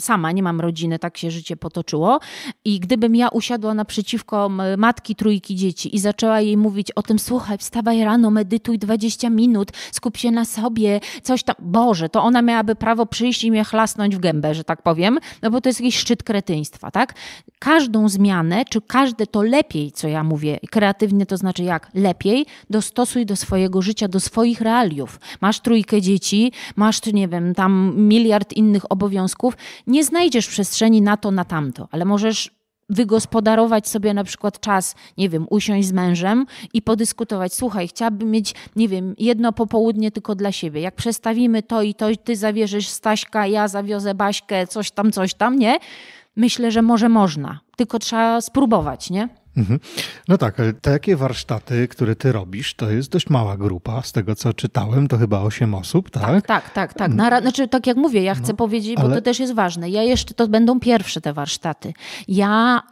sama, nie mam rodziny, tak się życie potoczyło i gdybym ja usiadła naprzeciwko matki trójki dzieci i zaczęła jej mówić o tym, słuchaj, wstawaj rano, medytuj 20 minut, skup się na sobie, coś tam, Boże, to ona miałaby prawo przyjść i mnie chlasnąć w gębę, że tak powiem, no bo to jest jakiś szczyt kretyństwa, tak? Każdą zmianę, czy każde to lepiej, co ja mówię, kreatywnie to znaczy ja jak lepiej dostosuj do swojego życia, do swoich realiów. Masz trójkę dzieci, masz, nie wiem, tam miliard innych obowiązków, nie znajdziesz przestrzeni na to, na tamto, ale możesz wygospodarować sobie na przykład czas, nie wiem, usiąść z mężem i podyskutować, słuchaj, chciałabym mieć, nie wiem, jedno popołudnie tylko dla siebie. Jak przestawimy to i to, ty zawierzysz Staśka, ja zawiozę Baśkę, coś tam, coś tam, nie? Myślę, że może można, tylko trzeba spróbować, nie? Mhm. No tak, ale takie warsztaty, które ty robisz, to jest dość mała grupa. Z tego, co czytałem, to chyba 8 osób, tak? Tak, tak, tak. tak. Na, znaczy, tak jak mówię, ja chcę no, powiedzieć, ale... bo to też jest ważne. Ja jeszcze, to będą pierwsze te warsztaty. Ja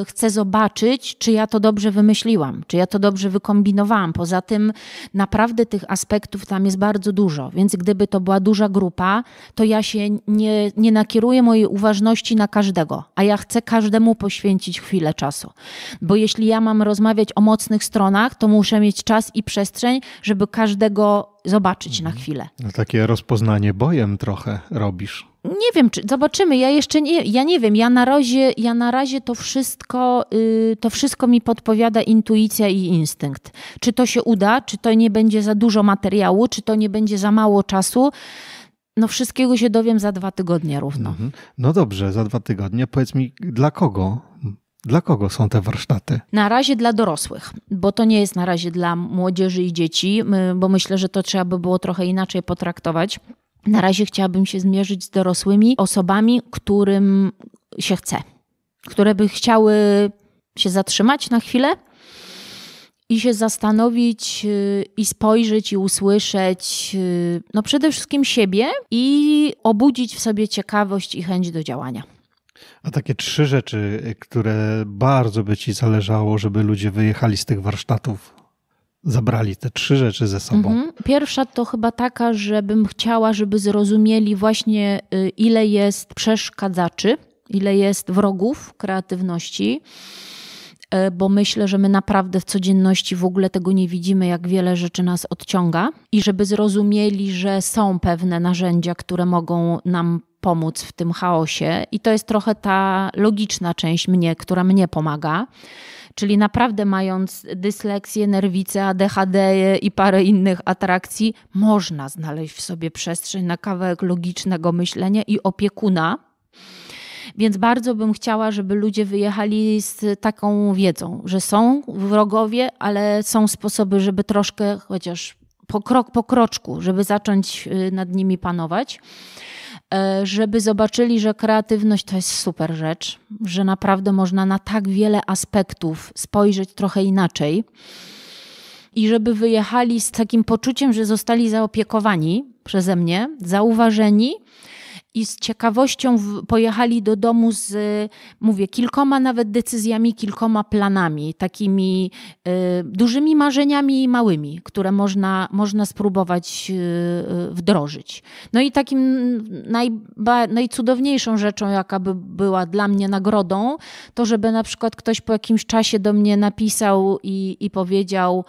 y, chcę zobaczyć, czy ja to dobrze wymyśliłam, czy ja to dobrze wykombinowałam. Poza tym naprawdę tych aspektów tam jest bardzo dużo, więc gdyby to była duża grupa, to ja się nie, nie nakieruję mojej uważności na każdego, a ja chcę każdemu poświęcić chwilę czasu. Bo bo jeśli ja mam rozmawiać o mocnych stronach, to muszę mieć czas i przestrzeń, żeby każdego zobaczyć na mhm. chwilę. No, takie rozpoznanie bojem trochę robisz. Nie wiem, czy zobaczymy. Ja jeszcze nie, ja nie wiem. Ja na razie, ja na razie to wszystko, yy, to wszystko mi podpowiada intuicja i instynkt. Czy to się uda, czy to nie będzie za dużo materiału, czy to nie będzie za mało czasu. No wszystkiego się dowiem za dwa tygodnie równo. Mhm. No dobrze, za dwa tygodnie. Powiedz mi, dla kogo dla kogo są te warsztaty? Na razie dla dorosłych, bo to nie jest na razie dla młodzieży i dzieci, bo myślę, że to trzeba by było trochę inaczej potraktować. Na razie chciałabym się zmierzyć z dorosłymi osobami, którym się chce, które by chciały się zatrzymać na chwilę i się zastanowić y, i spojrzeć i usłyszeć y, no przede wszystkim siebie i obudzić w sobie ciekawość i chęć do działania. A takie trzy rzeczy, y, które bardzo by ci zależało, żeby ludzie wyjechali z tych warsztatów, zabrali te trzy rzeczy ze sobą. Mhm. Pierwsza to chyba taka, żebym chciała, żeby zrozumieli właśnie, y, ile jest przeszkadzaczy, ile jest wrogów kreatywności y, bo myślę, że my naprawdę w codzienności w ogóle tego nie widzimy, jak wiele rzeczy nas odciąga, i żeby zrozumieli, że są pewne narzędzia, które mogą nam pomóc w tym chaosie, i to jest trochę ta logiczna część mnie, która mnie pomaga. Czyli naprawdę mając dysleksję, nerwicę, ADHD i parę innych atrakcji, można znaleźć w sobie przestrzeń na kawałek logicznego myślenia i opiekuna. Więc bardzo bym chciała, żeby ludzie wyjechali z taką wiedzą, że są wrogowie, ale są sposoby, żeby troszkę chociaż po krok po kroczku, żeby zacząć y, nad nimi panować. E, żeby zobaczyli, że kreatywność to jest super rzecz, że naprawdę można na tak wiele aspektów spojrzeć trochę inaczej. I żeby wyjechali z takim poczuciem, że zostali zaopiekowani przeze mnie, zauważeni, i z ciekawością pojechali do domu z, mówię, kilkoma nawet decyzjami, kilkoma planami, takimi y, dużymi marzeniami i małymi, które można, można spróbować y, y, wdrożyć. No i takim najba, najcudowniejszą rzeczą, jaka by była dla mnie nagrodą, to żeby na przykład ktoś po jakimś czasie do mnie napisał i, i powiedział,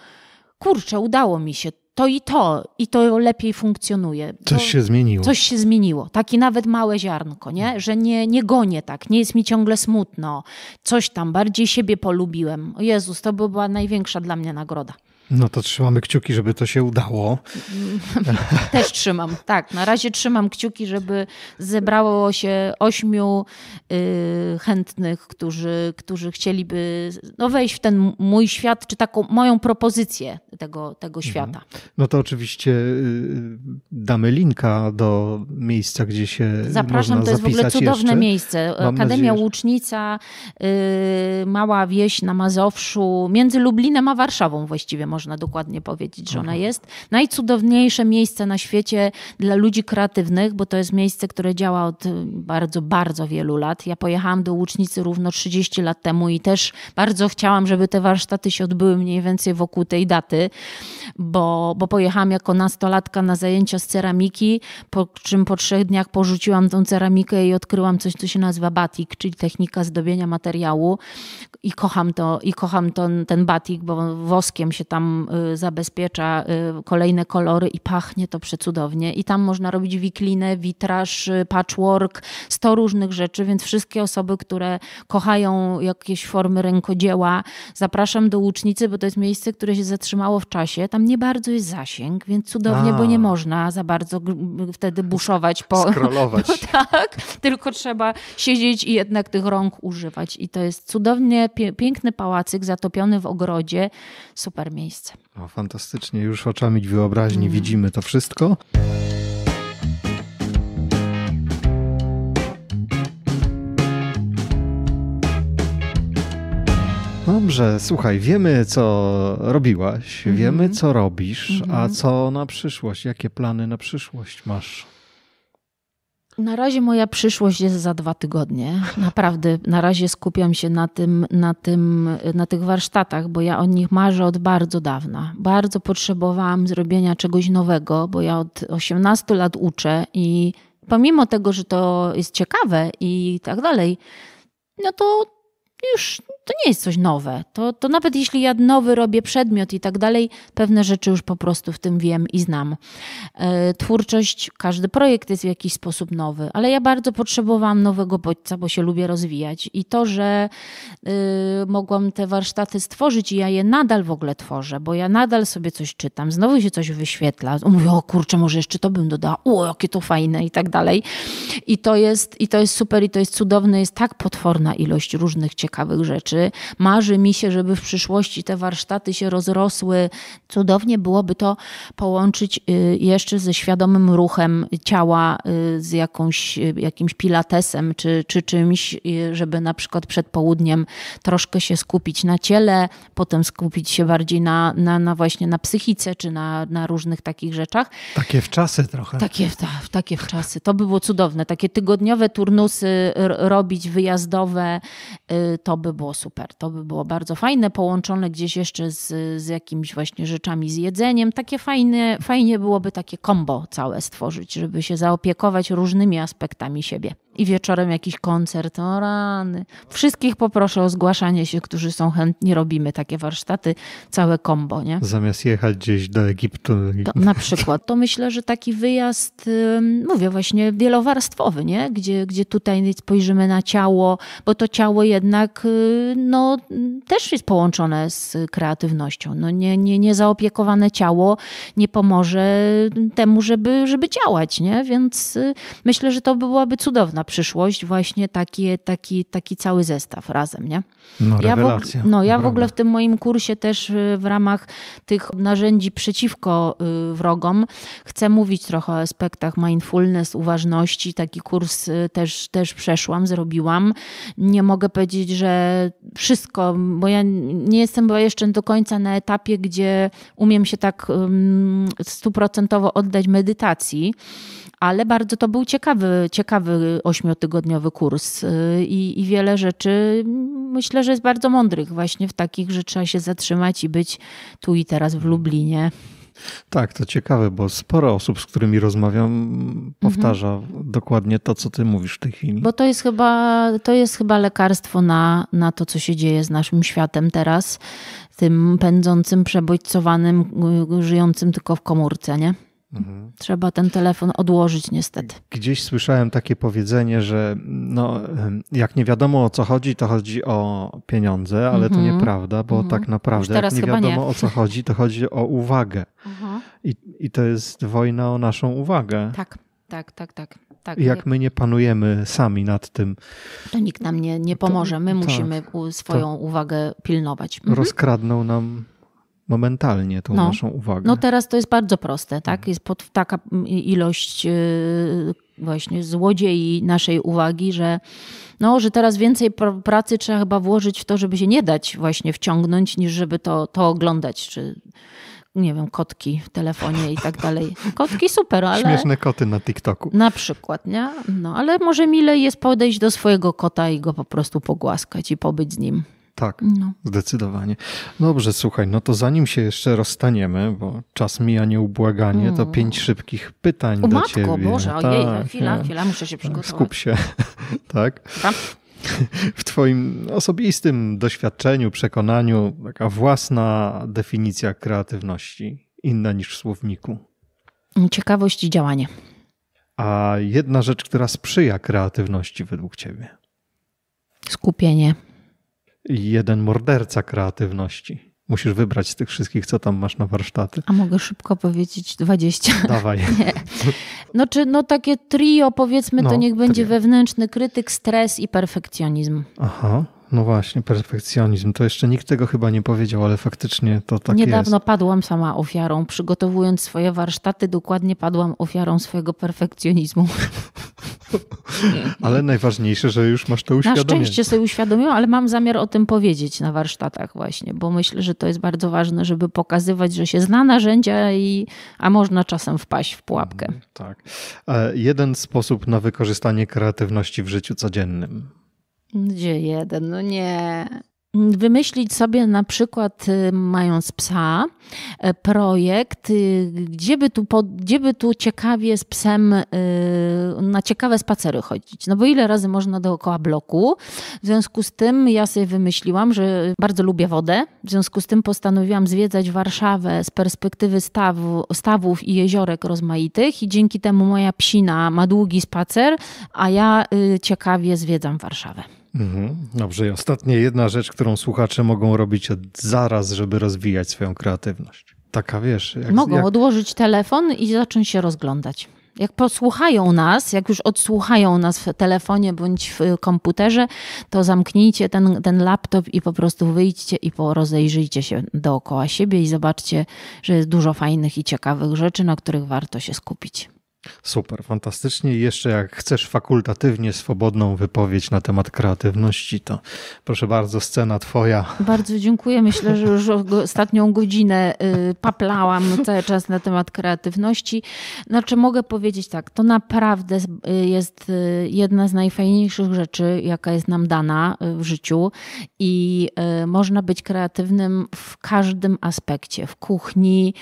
kurczę, udało mi się to i to, i to lepiej funkcjonuje. Coś się zmieniło. Coś się zmieniło. Takie nawet małe ziarnko, nie? Mm. że nie, nie gonię tak, nie jest mi ciągle smutno, coś tam, bardziej siebie polubiłem. O Jezus, to była największa dla mnie nagroda. No to trzymamy kciuki, żeby to się udało. Też trzymam, tak. Na razie trzymam kciuki, żeby zebrało się ośmiu y, chętnych, którzy, którzy chcieliby no, wejść w ten mój świat, czy taką moją propozycję tego, tego mhm. świata. No to oczywiście y, y, damy linka do miejsca, gdzie się Zapraszam, można to jest w ogóle cudowne jeszcze. miejsce. Mam Akademia nadzieję, Łucznica, y, Mała Wieś na Mazowszu, między Lublinem a Warszawą właściwie można dokładnie powiedzieć, że ona mhm. jest. Najcudowniejsze miejsce na świecie dla ludzi kreatywnych, bo to jest miejsce, które działa od y, bardzo, bardzo wielu lat. Ja pojechałam do Łucznicy równo 30 lat temu i też bardzo chciałam, żeby te warsztaty się odbyły mniej więcej wokół tej daty, bo, bo pojechałam jako nastolatka na zajęcia z ceramiki, po czym po trzech dniach porzuciłam tą ceramikę i odkryłam coś, co się nazywa batik, czyli technika zdobienia materiału i kocham to, i kocham to, ten batik, bo woskiem się tam tam y, zabezpiecza y, kolejne kolory i pachnie to przecudownie. I tam można robić wiklinę, witraż, y, patchwork, sto różnych rzeczy, więc wszystkie osoby, które kochają jakieś formy rękodzieła, zapraszam do Łucznicy, bo to jest miejsce, które się zatrzymało w czasie. Tam nie bardzo jest zasięg, więc cudownie, A. bo nie można za bardzo wtedy buszować po... Skrolować. No tak, tylko trzeba siedzieć i jednak tych rąk używać. I to jest cudownie, piękny pałacyk zatopiony w ogrodzie. Super miejsce miejsce. O, fantastycznie, już oczami wyobraźni mm. widzimy to wszystko. Dobrze, słuchaj, wiemy co robiłaś, mm -hmm. wiemy mhm. co robisz, mm -hmm. a mhm. co na przyszłość, jakie plany na przyszłość masz? Na razie moja przyszłość jest za dwa tygodnie. Naprawdę, na razie skupiam się na, tym, na, tym, na tych warsztatach, bo ja o nich marzę od bardzo dawna. Bardzo potrzebowałam zrobienia czegoś nowego, bo ja od 18 lat uczę i pomimo tego, że to jest ciekawe i tak dalej, no to już to nie jest coś nowe. To, to nawet jeśli ja nowy robię przedmiot i tak dalej, pewne rzeczy już po prostu w tym wiem i znam. E, twórczość, każdy projekt jest w jakiś sposób nowy, ale ja bardzo potrzebowałam nowego bodźca, bo się lubię rozwijać. I to, że y, mogłam te warsztaty stworzyć i ja je nadal w ogóle tworzę, bo ja nadal sobie coś czytam, znowu się coś wyświetla. mówię, o kurczę, może jeszcze to bym dodała, o, jakie to fajne i tak dalej. I to jest, i to jest super i to jest cudowne, jest tak potworna ilość różnych ciekawych ciekawych rzeczy. Marzy mi się, żeby w przyszłości te warsztaty się rozrosły. Cudownie byłoby to połączyć y, jeszcze ze świadomym ruchem ciała, y, z jakąś, y, jakimś pilatesem czy, czy czymś, żeby na przykład przed południem troszkę się skupić na ciele, potem skupić się bardziej na, na, na właśnie na psychice czy na, na różnych takich rzeczach. Takie w czasy trochę. Takie, ta, takie czasy. To by było cudowne. Takie tygodniowe turnusy robić, wyjazdowe to by było super. To by było bardzo fajne, połączone gdzieś jeszcze z, z jakimiś właśnie rzeczami, z jedzeniem. Takie fajne, fajnie byłoby takie kombo całe stworzyć, żeby się zaopiekować różnymi aspektami siebie i wieczorem jakiś koncert, o rany. Wszystkich poproszę o zgłaszanie się, którzy są chętni, robimy takie warsztaty, całe kombo, nie? Zamiast jechać gdzieś do Egiptu. To, na przykład, to myślę, że taki wyjazd, mówię właśnie, wielowarstwowy, nie? Gdzie, gdzie tutaj spojrzymy na ciało, bo to ciało jednak y, no, też jest połączone z kreatywnością. No, nie, nie, niezaopiekowane ciało nie pomoże temu, żeby, żeby działać, nie? Więc y, myślę, że to byłaby cudowna przyszłość, właśnie taki taki, taki cały zestaw razem, nie? No, ja w, no, ja w ogóle w tym moim kursie też y, w ramach tych narzędzi przeciwko y, wrogom chcę mówić trochę o aspektach mindfulness, uważności. Taki kurs y, też, też przeszłam, zrobiłam. Nie mogę powiedzieć, że wszystko, bo ja nie jestem była jeszcze do końca na etapie, gdzie umiem się tak stuprocentowo oddać medytacji ale bardzo to był ciekawy, ciekawy ośmiotygodniowy kurs y, i, i wiele rzeczy myślę, że jest bardzo mądrych właśnie w takich, że trzeba się zatrzymać i być tu i teraz w Lublinie. Tak, to ciekawe, bo sporo osób, z którymi rozmawiam, mhm. powtarza mhm. dokładnie to, co ty mówisz w tej chwili. Bo to jest chyba, to jest chyba lekarstwo na, na to, co się dzieje z naszym światem teraz, tym pędzącym, przebodźcowanym, y, żyjącym tylko w komórce, nie? Mhm. Trzeba ten telefon odłożyć, niestety. Gdzieś słyszałem takie powiedzenie, że no, jak nie wiadomo o co chodzi, to chodzi o pieniądze, ale to mhm. nieprawda, bo mhm. tak naprawdę jak nie wiadomo nie. o co chodzi, to chodzi o uwagę. I, I to jest wojna o naszą uwagę. Tak, tak, tak, tak. Tak, jak, jak my nie panujemy sami nad tym. To nikt nam nie, nie pomoże. My to, musimy swoją uwagę pilnować. Rozkradną nam momentalnie tą no, naszą uwagę. No teraz to jest bardzo proste, tak? Mhm. Jest pod taka ilość y, właśnie złodziei naszej uwagi, że, no, że teraz więcej pracy trzeba chyba włożyć w to, żeby się nie dać właśnie wciągnąć, niż żeby to, to oglądać, czy nie wiem, kotki w telefonie i tak dalej. Kotki super, ale... Śmieszne koty na TikToku. Na przykład, nie? No, ale może mile jest podejść do swojego kota i go po prostu pogłaskać i pobyć z nim tak, no. zdecydowanie. Dobrze, słuchaj, no to zanim się jeszcze rozstaniemy, bo czas mija nieubłaganie, mm. to pięć szybkich pytań o, do matko, ciebie. Boże, tak, ojej, chwila, nie. Tak. chwila, muszę się przygotować. Skup się, tak? W Twoim osobistym doświadczeniu, przekonaniu, taka własna definicja kreatywności, inna niż w słowniku? Ciekawość i działanie. A jedna rzecz, która sprzyja kreatywności według Ciebie? Skupienie jeden morderca kreatywności. Musisz wybrać z tych wszystkich, co tam masz na warsztaty. A mogę szybko powiedzieć 20. Dawaj. Nie. No czy no takie trio powiedzmy, no, to niech będzie trio. wewnętrzny krytyk, stres i perfekcjonizm. Aha. No właśnie, perfekcjonizm. To jeszcze nikt tego chyba nie powiedział, ale faktycznie to tak Niedawno jest. Niedawno padłam sama ofiarą. Przygotowując swoje warsztaty, dokładnie padłam ofiarą swojego perfekcjonizmu. ale najważniejsze, że już masz to uświadomione. Na szczęście sobie uświadomiłam, ale mam zamiar o tym powiedzieć na warsztatach właśnie, bo myślę, że to jest bardzo ważne, żeby pokazywać, że się zna narzędzia, i, a można czasem wpaść w pułapkę. Mm, tak. E, jeden sposób na wykorzystanie kreatywności w życiu codziennym. Gdzie jeden? No nie. Wymyślić sobie na przykład, y, mając psa, e, projekt, y, gdzie by tu, gdzie by tu ciekawie z psem y, na ciekawe spacery chodzić. No bo ile razy można dookoła bloku. W związku z tym ja sobie wymyśliłam, że bardzo lubię wodę. W związku z tym postanowiłam zwiedzać Warszawę z perspektywy stawów i jeziorek rozmaitych i dzięki temu moja psina ma długi spacer, a ja ciekawie zwiedzam Warszawę. Mhm. Dobrze, i ostatnia jedna rzecz, którą słuchacze mogą robić od zaraz, żeby rozwijać swoją kreatywność. Taka wiesz. Jak, mogą jak... odłożyć telefon i zacząć się rozglądać. Jak posłuchają nas, jak już odsłuchają nas w telefonie bądź w y, komputerze, to zamknijcie ten, ten laptop i po prostu wyjdźcie i porozejrzyjcie się dookoła siebie i zobaczcie, że jest dużo fajnych i ciekawych rzeczy, na których warto się skupić. Super, fantastycznie. I jeszcze jak chcesz fakultatywnie swobodną wypowiedź na temat kreatywności, to proszę bardzo, scena twoja. Bardzo dziękuję. Myślę, że już ostatnią godzinę y, paplałam cały czas na temat kreatywności. Znaczy mogę powiedzieć tak, to naprawdę jest y, jedna z najfajniejszych rzeczy, jaka jest nam dana y, w życiu i można być kreatywnym w każdym aspekcie, w kuchni,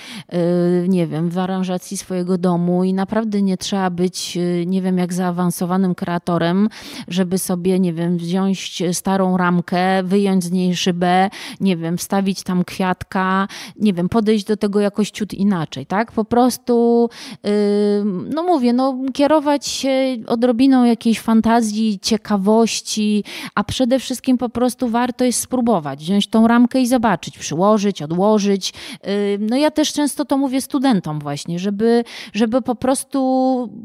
nie wiem, w aranżacji swojego domu i naprawdę naprawdę nie trzeba być, y, nie wiem, jak zaawansowanym kreatorem, żeby sobie, nie wiem, wziąć starą ramkę, wyjąć z niej szybę, nie wiem, wstawić tam kwiatka, nie wiem, podejść do tego jakoś ciut inaczej, tak? Po prostu, y, no mówię, no kierować się odrobiną jakiejś fantazji, ciekawości, a przede wszystkim po prostu warto jest spróbować, wziąć tą ramkę i zobaczyć, przyłożyć, odłożyć. Y, no ja też często to mówię studentom właśnie, żeby, żeby po prostu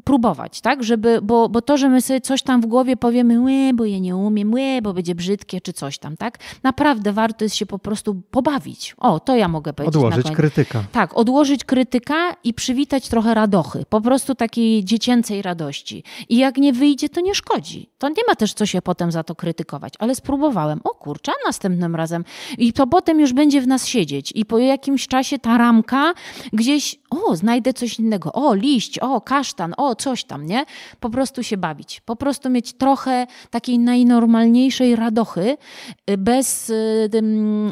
próbować, tak? Żeby, bo, bo to, że my sobie coś tam w głowie powiemy, łe, bo ja nie umiem, łe, bo będzie brzydkie, czy coś tam, tak? Naprawdę warto jest się po prostu pobawić. O, to ja mogę powiedzieć. Odłożyć krytyka. Tak, odłożyć krytyka i przywitać trochę radochy, po prostu takiej dziecięcej radości. I jak nie wyjdzie, to nie szkodzi. To nie ma też co się potem za to krytykować, ale spróbowałem. O kurczę, następnym razem. I to potem już będzie w nas siedzieć. I po jakimś czasie ta ramka gdzieś, o, znajdę coś innego. O, liść, o, kasztan, o coś tam, nie? Po prostu się bawić, po prostu mieć trochę takiej najnormalniejszej radochy, y, bez y,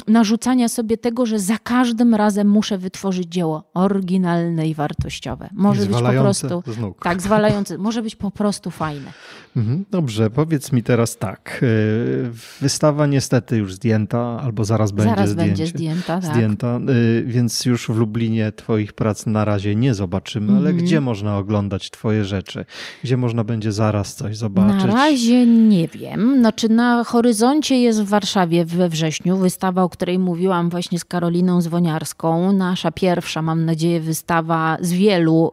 narzucania sobie tego, że za każdym razem muszę wytworzyć dzieło oryginalne i wartościowe. Może być po prostu. Tak, zwalające. Może być po prostu fajne. Mhm, dobrze, powiedz mi teraz tak. E, wystawa niestety już zdjęta, albo zaraz będzie zaraz zdjęcie. będzie zdjęta, tak. Zdjęta, e, więc już w Lublinie Twoich prac na razie nie zobaczymy, mm. ale mhm. gdzie można oglądać Twoje rzeczy? Gdzie można będzie zaraz coś zobaczyć? Na razie nie wiem. Znaczy na horyzoncie jest w Warszawie we wrześniu wystawa, o której mówiłam właśnie z Karoliną Zwoniarską. Nasza pierwsza, mam nadzieję, wystawa z wielu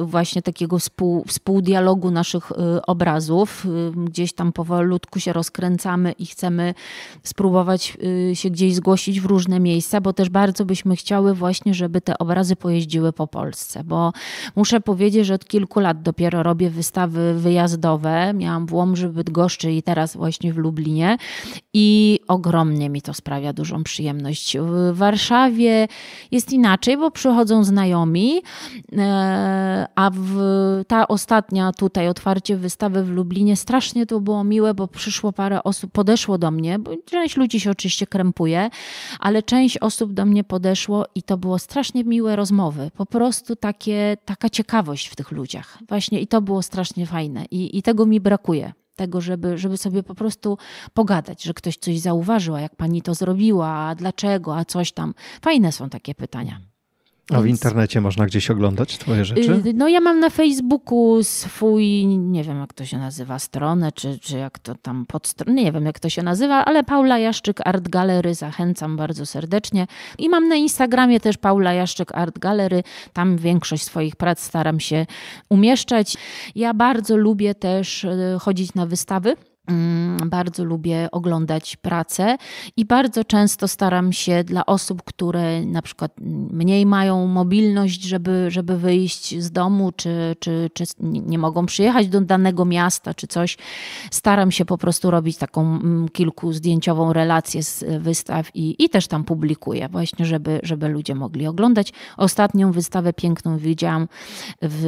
y, właśnie takiego współ, współdialogu naszych obywateli obrazów. Gdzieś tam powolutku się rozkręcamy i chcemy spróbować y, się gdzieś zgłosić w różne miejsca, bo też bardzo byśmy chciały właśnie, żeby te obrazy pojeździły po Polsce, bo muszę powiedzieć, że od kilku lat dopiero robię wystawy wyjazdowe. Miałam w Łomży, Bydgoszczy i teraz właśnie w Lublinie i ogromnie mi to sprawia dużą przyjemność. W Warszawie jest inaczej, bo przychodzą znajomi, e, a w, ta ostatnia tutaj otwarcie wystawy wystawy w Lublinie. Strasznie to było miłe, bo przyszło parę osób, podeszło do mnie, bo część ludzi się oczywiście krępuje, ale część osób do mnie podeszło i to było strasznie miłe rozmowy. Po prostu takie, taka ciekawość w tych ludziach. Właśnie i to było strasznie fajne i, i tego mi brakuje tego, żeby, żeby sobie po prostu pogadać, że ktoś coś zauważył, a jak pani to zrobiła, a dlaczego, a coś tam. Fajne są takie pytania. A w internecie można gdzieś oglądać twoje y, rzeczy? No ja mam na Facebooku swój, nie wiem jak to się nazywa, stronę, czy, czy jak to tam podstronę, nie wiem jak to się nazywa, ale Paula Jaszczyk Art Gallery zachęcam bardzo serdecznie. I mam na Instagramie też Paula Jaszczyk Art Gallery, tam większość swoich prac staram się umieszczać. Ja bardzo lubię też y, chodzić na wystawy. Mm, bardzo lubię oglądać pracę i bardzo często staram się dla osób, które na przykład mniej mają mobilność, żeby, żeby wyjść z domu, czy, czy, czy nie mogą przyjechać do danego miasta, czy coś, staram się po prostu robić taką mm, kilkuzdjęciową relację z wystaw i, i też tam publikuję, właśnie, żeby, żeby ludzie mogli oglądać. Ostatnią wystawę piękną widziałam w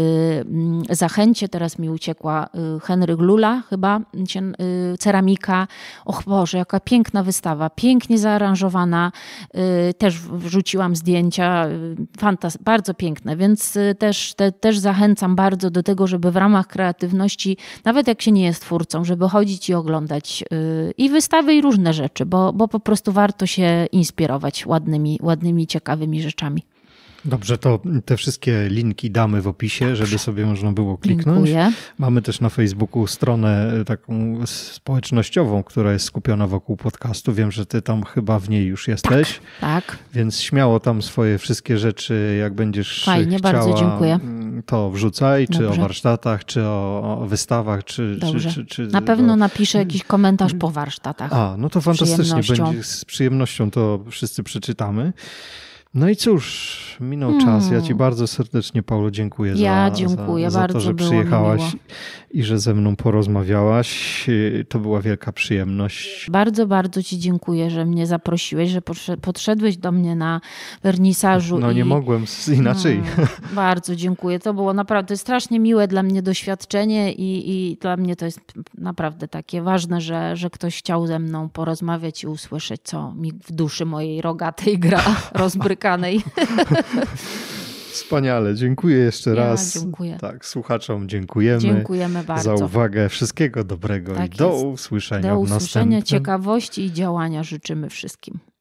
mm, Zachęcie, teraz mi uciekła y, Henryk Lula, chyba się y, Y, ceramika. Och Boże, jaka piękna wystawa, pięknie zaaranżowana. Y, też wrzuciłam zdjęcia, y, fantas bardzo piękne, więc też, te, też zachęcam bardzo do tego, żeby w ramach kreatywności, nawet jak się nie jest twórcą, żeby chodzić i oglądać i wystawy, i różne rzeczy, bo, bo po prostu warto się inspirować ładnymi, ładnymi ciekawymi rzeczami. Dobrze, to te wszystkie linki damy w opisie, żeby sobie można było kliknąć. Mamy też na Facebooku stronę e, taką społecznościową, która jest skupiona wokół podcastu. Wiem, że ty tam chyba w niej już jesteś. Tak. tak. Więc śmiało tam swoje wszystkie rzeczy, jak będziesz Fajnie, chciała, bardzo dziękuję. Mm, to wrzucaj, Dobrze. czy o warsztatach, czy o, wystawach, czy... Dobrze. Czy, czy, czy, na pewno o... napiszę jakiś komentarz po warsztatach. A, no to fantastycznie, będzie, z przyjemnością to wszyscy przeczytamy. No i cóż, minął hmm. czas. Ja ci mm. bardzo serdecznie, Paulo, dziękuję, ja za, dziękuję za, za, to, że przyjechałaś i że ze mną porozmawiałaś. To była wielka przyjemność. Bardzo, bardzo ci dziękuję, że mnie zaprosiłeś, że podszedłeś do mnie na wernisażu. No i... nie mogłem inaczej. Hmm, bardzo dziękuję. To było naprawdę strasznie miłe dla mnie doświadczenie i, i dla mnie to jest naprawdę takie ważne, że, że ktoś chciał ze mną porozmawiać i usłyszeć, co mi w duszy mojej rogatej gra rozbryka spotkanej. Wspaniale, dziękuję jeszcze ja, raz. Dziękuję. Tak, słuchaczom dziękujemy. Dziękujemy bardzo. Za uwagę, wszystkiego dobrego tak i do jest. usłyszenia. Do usłyszenia, ciekawości i działania życzymy wszystkim.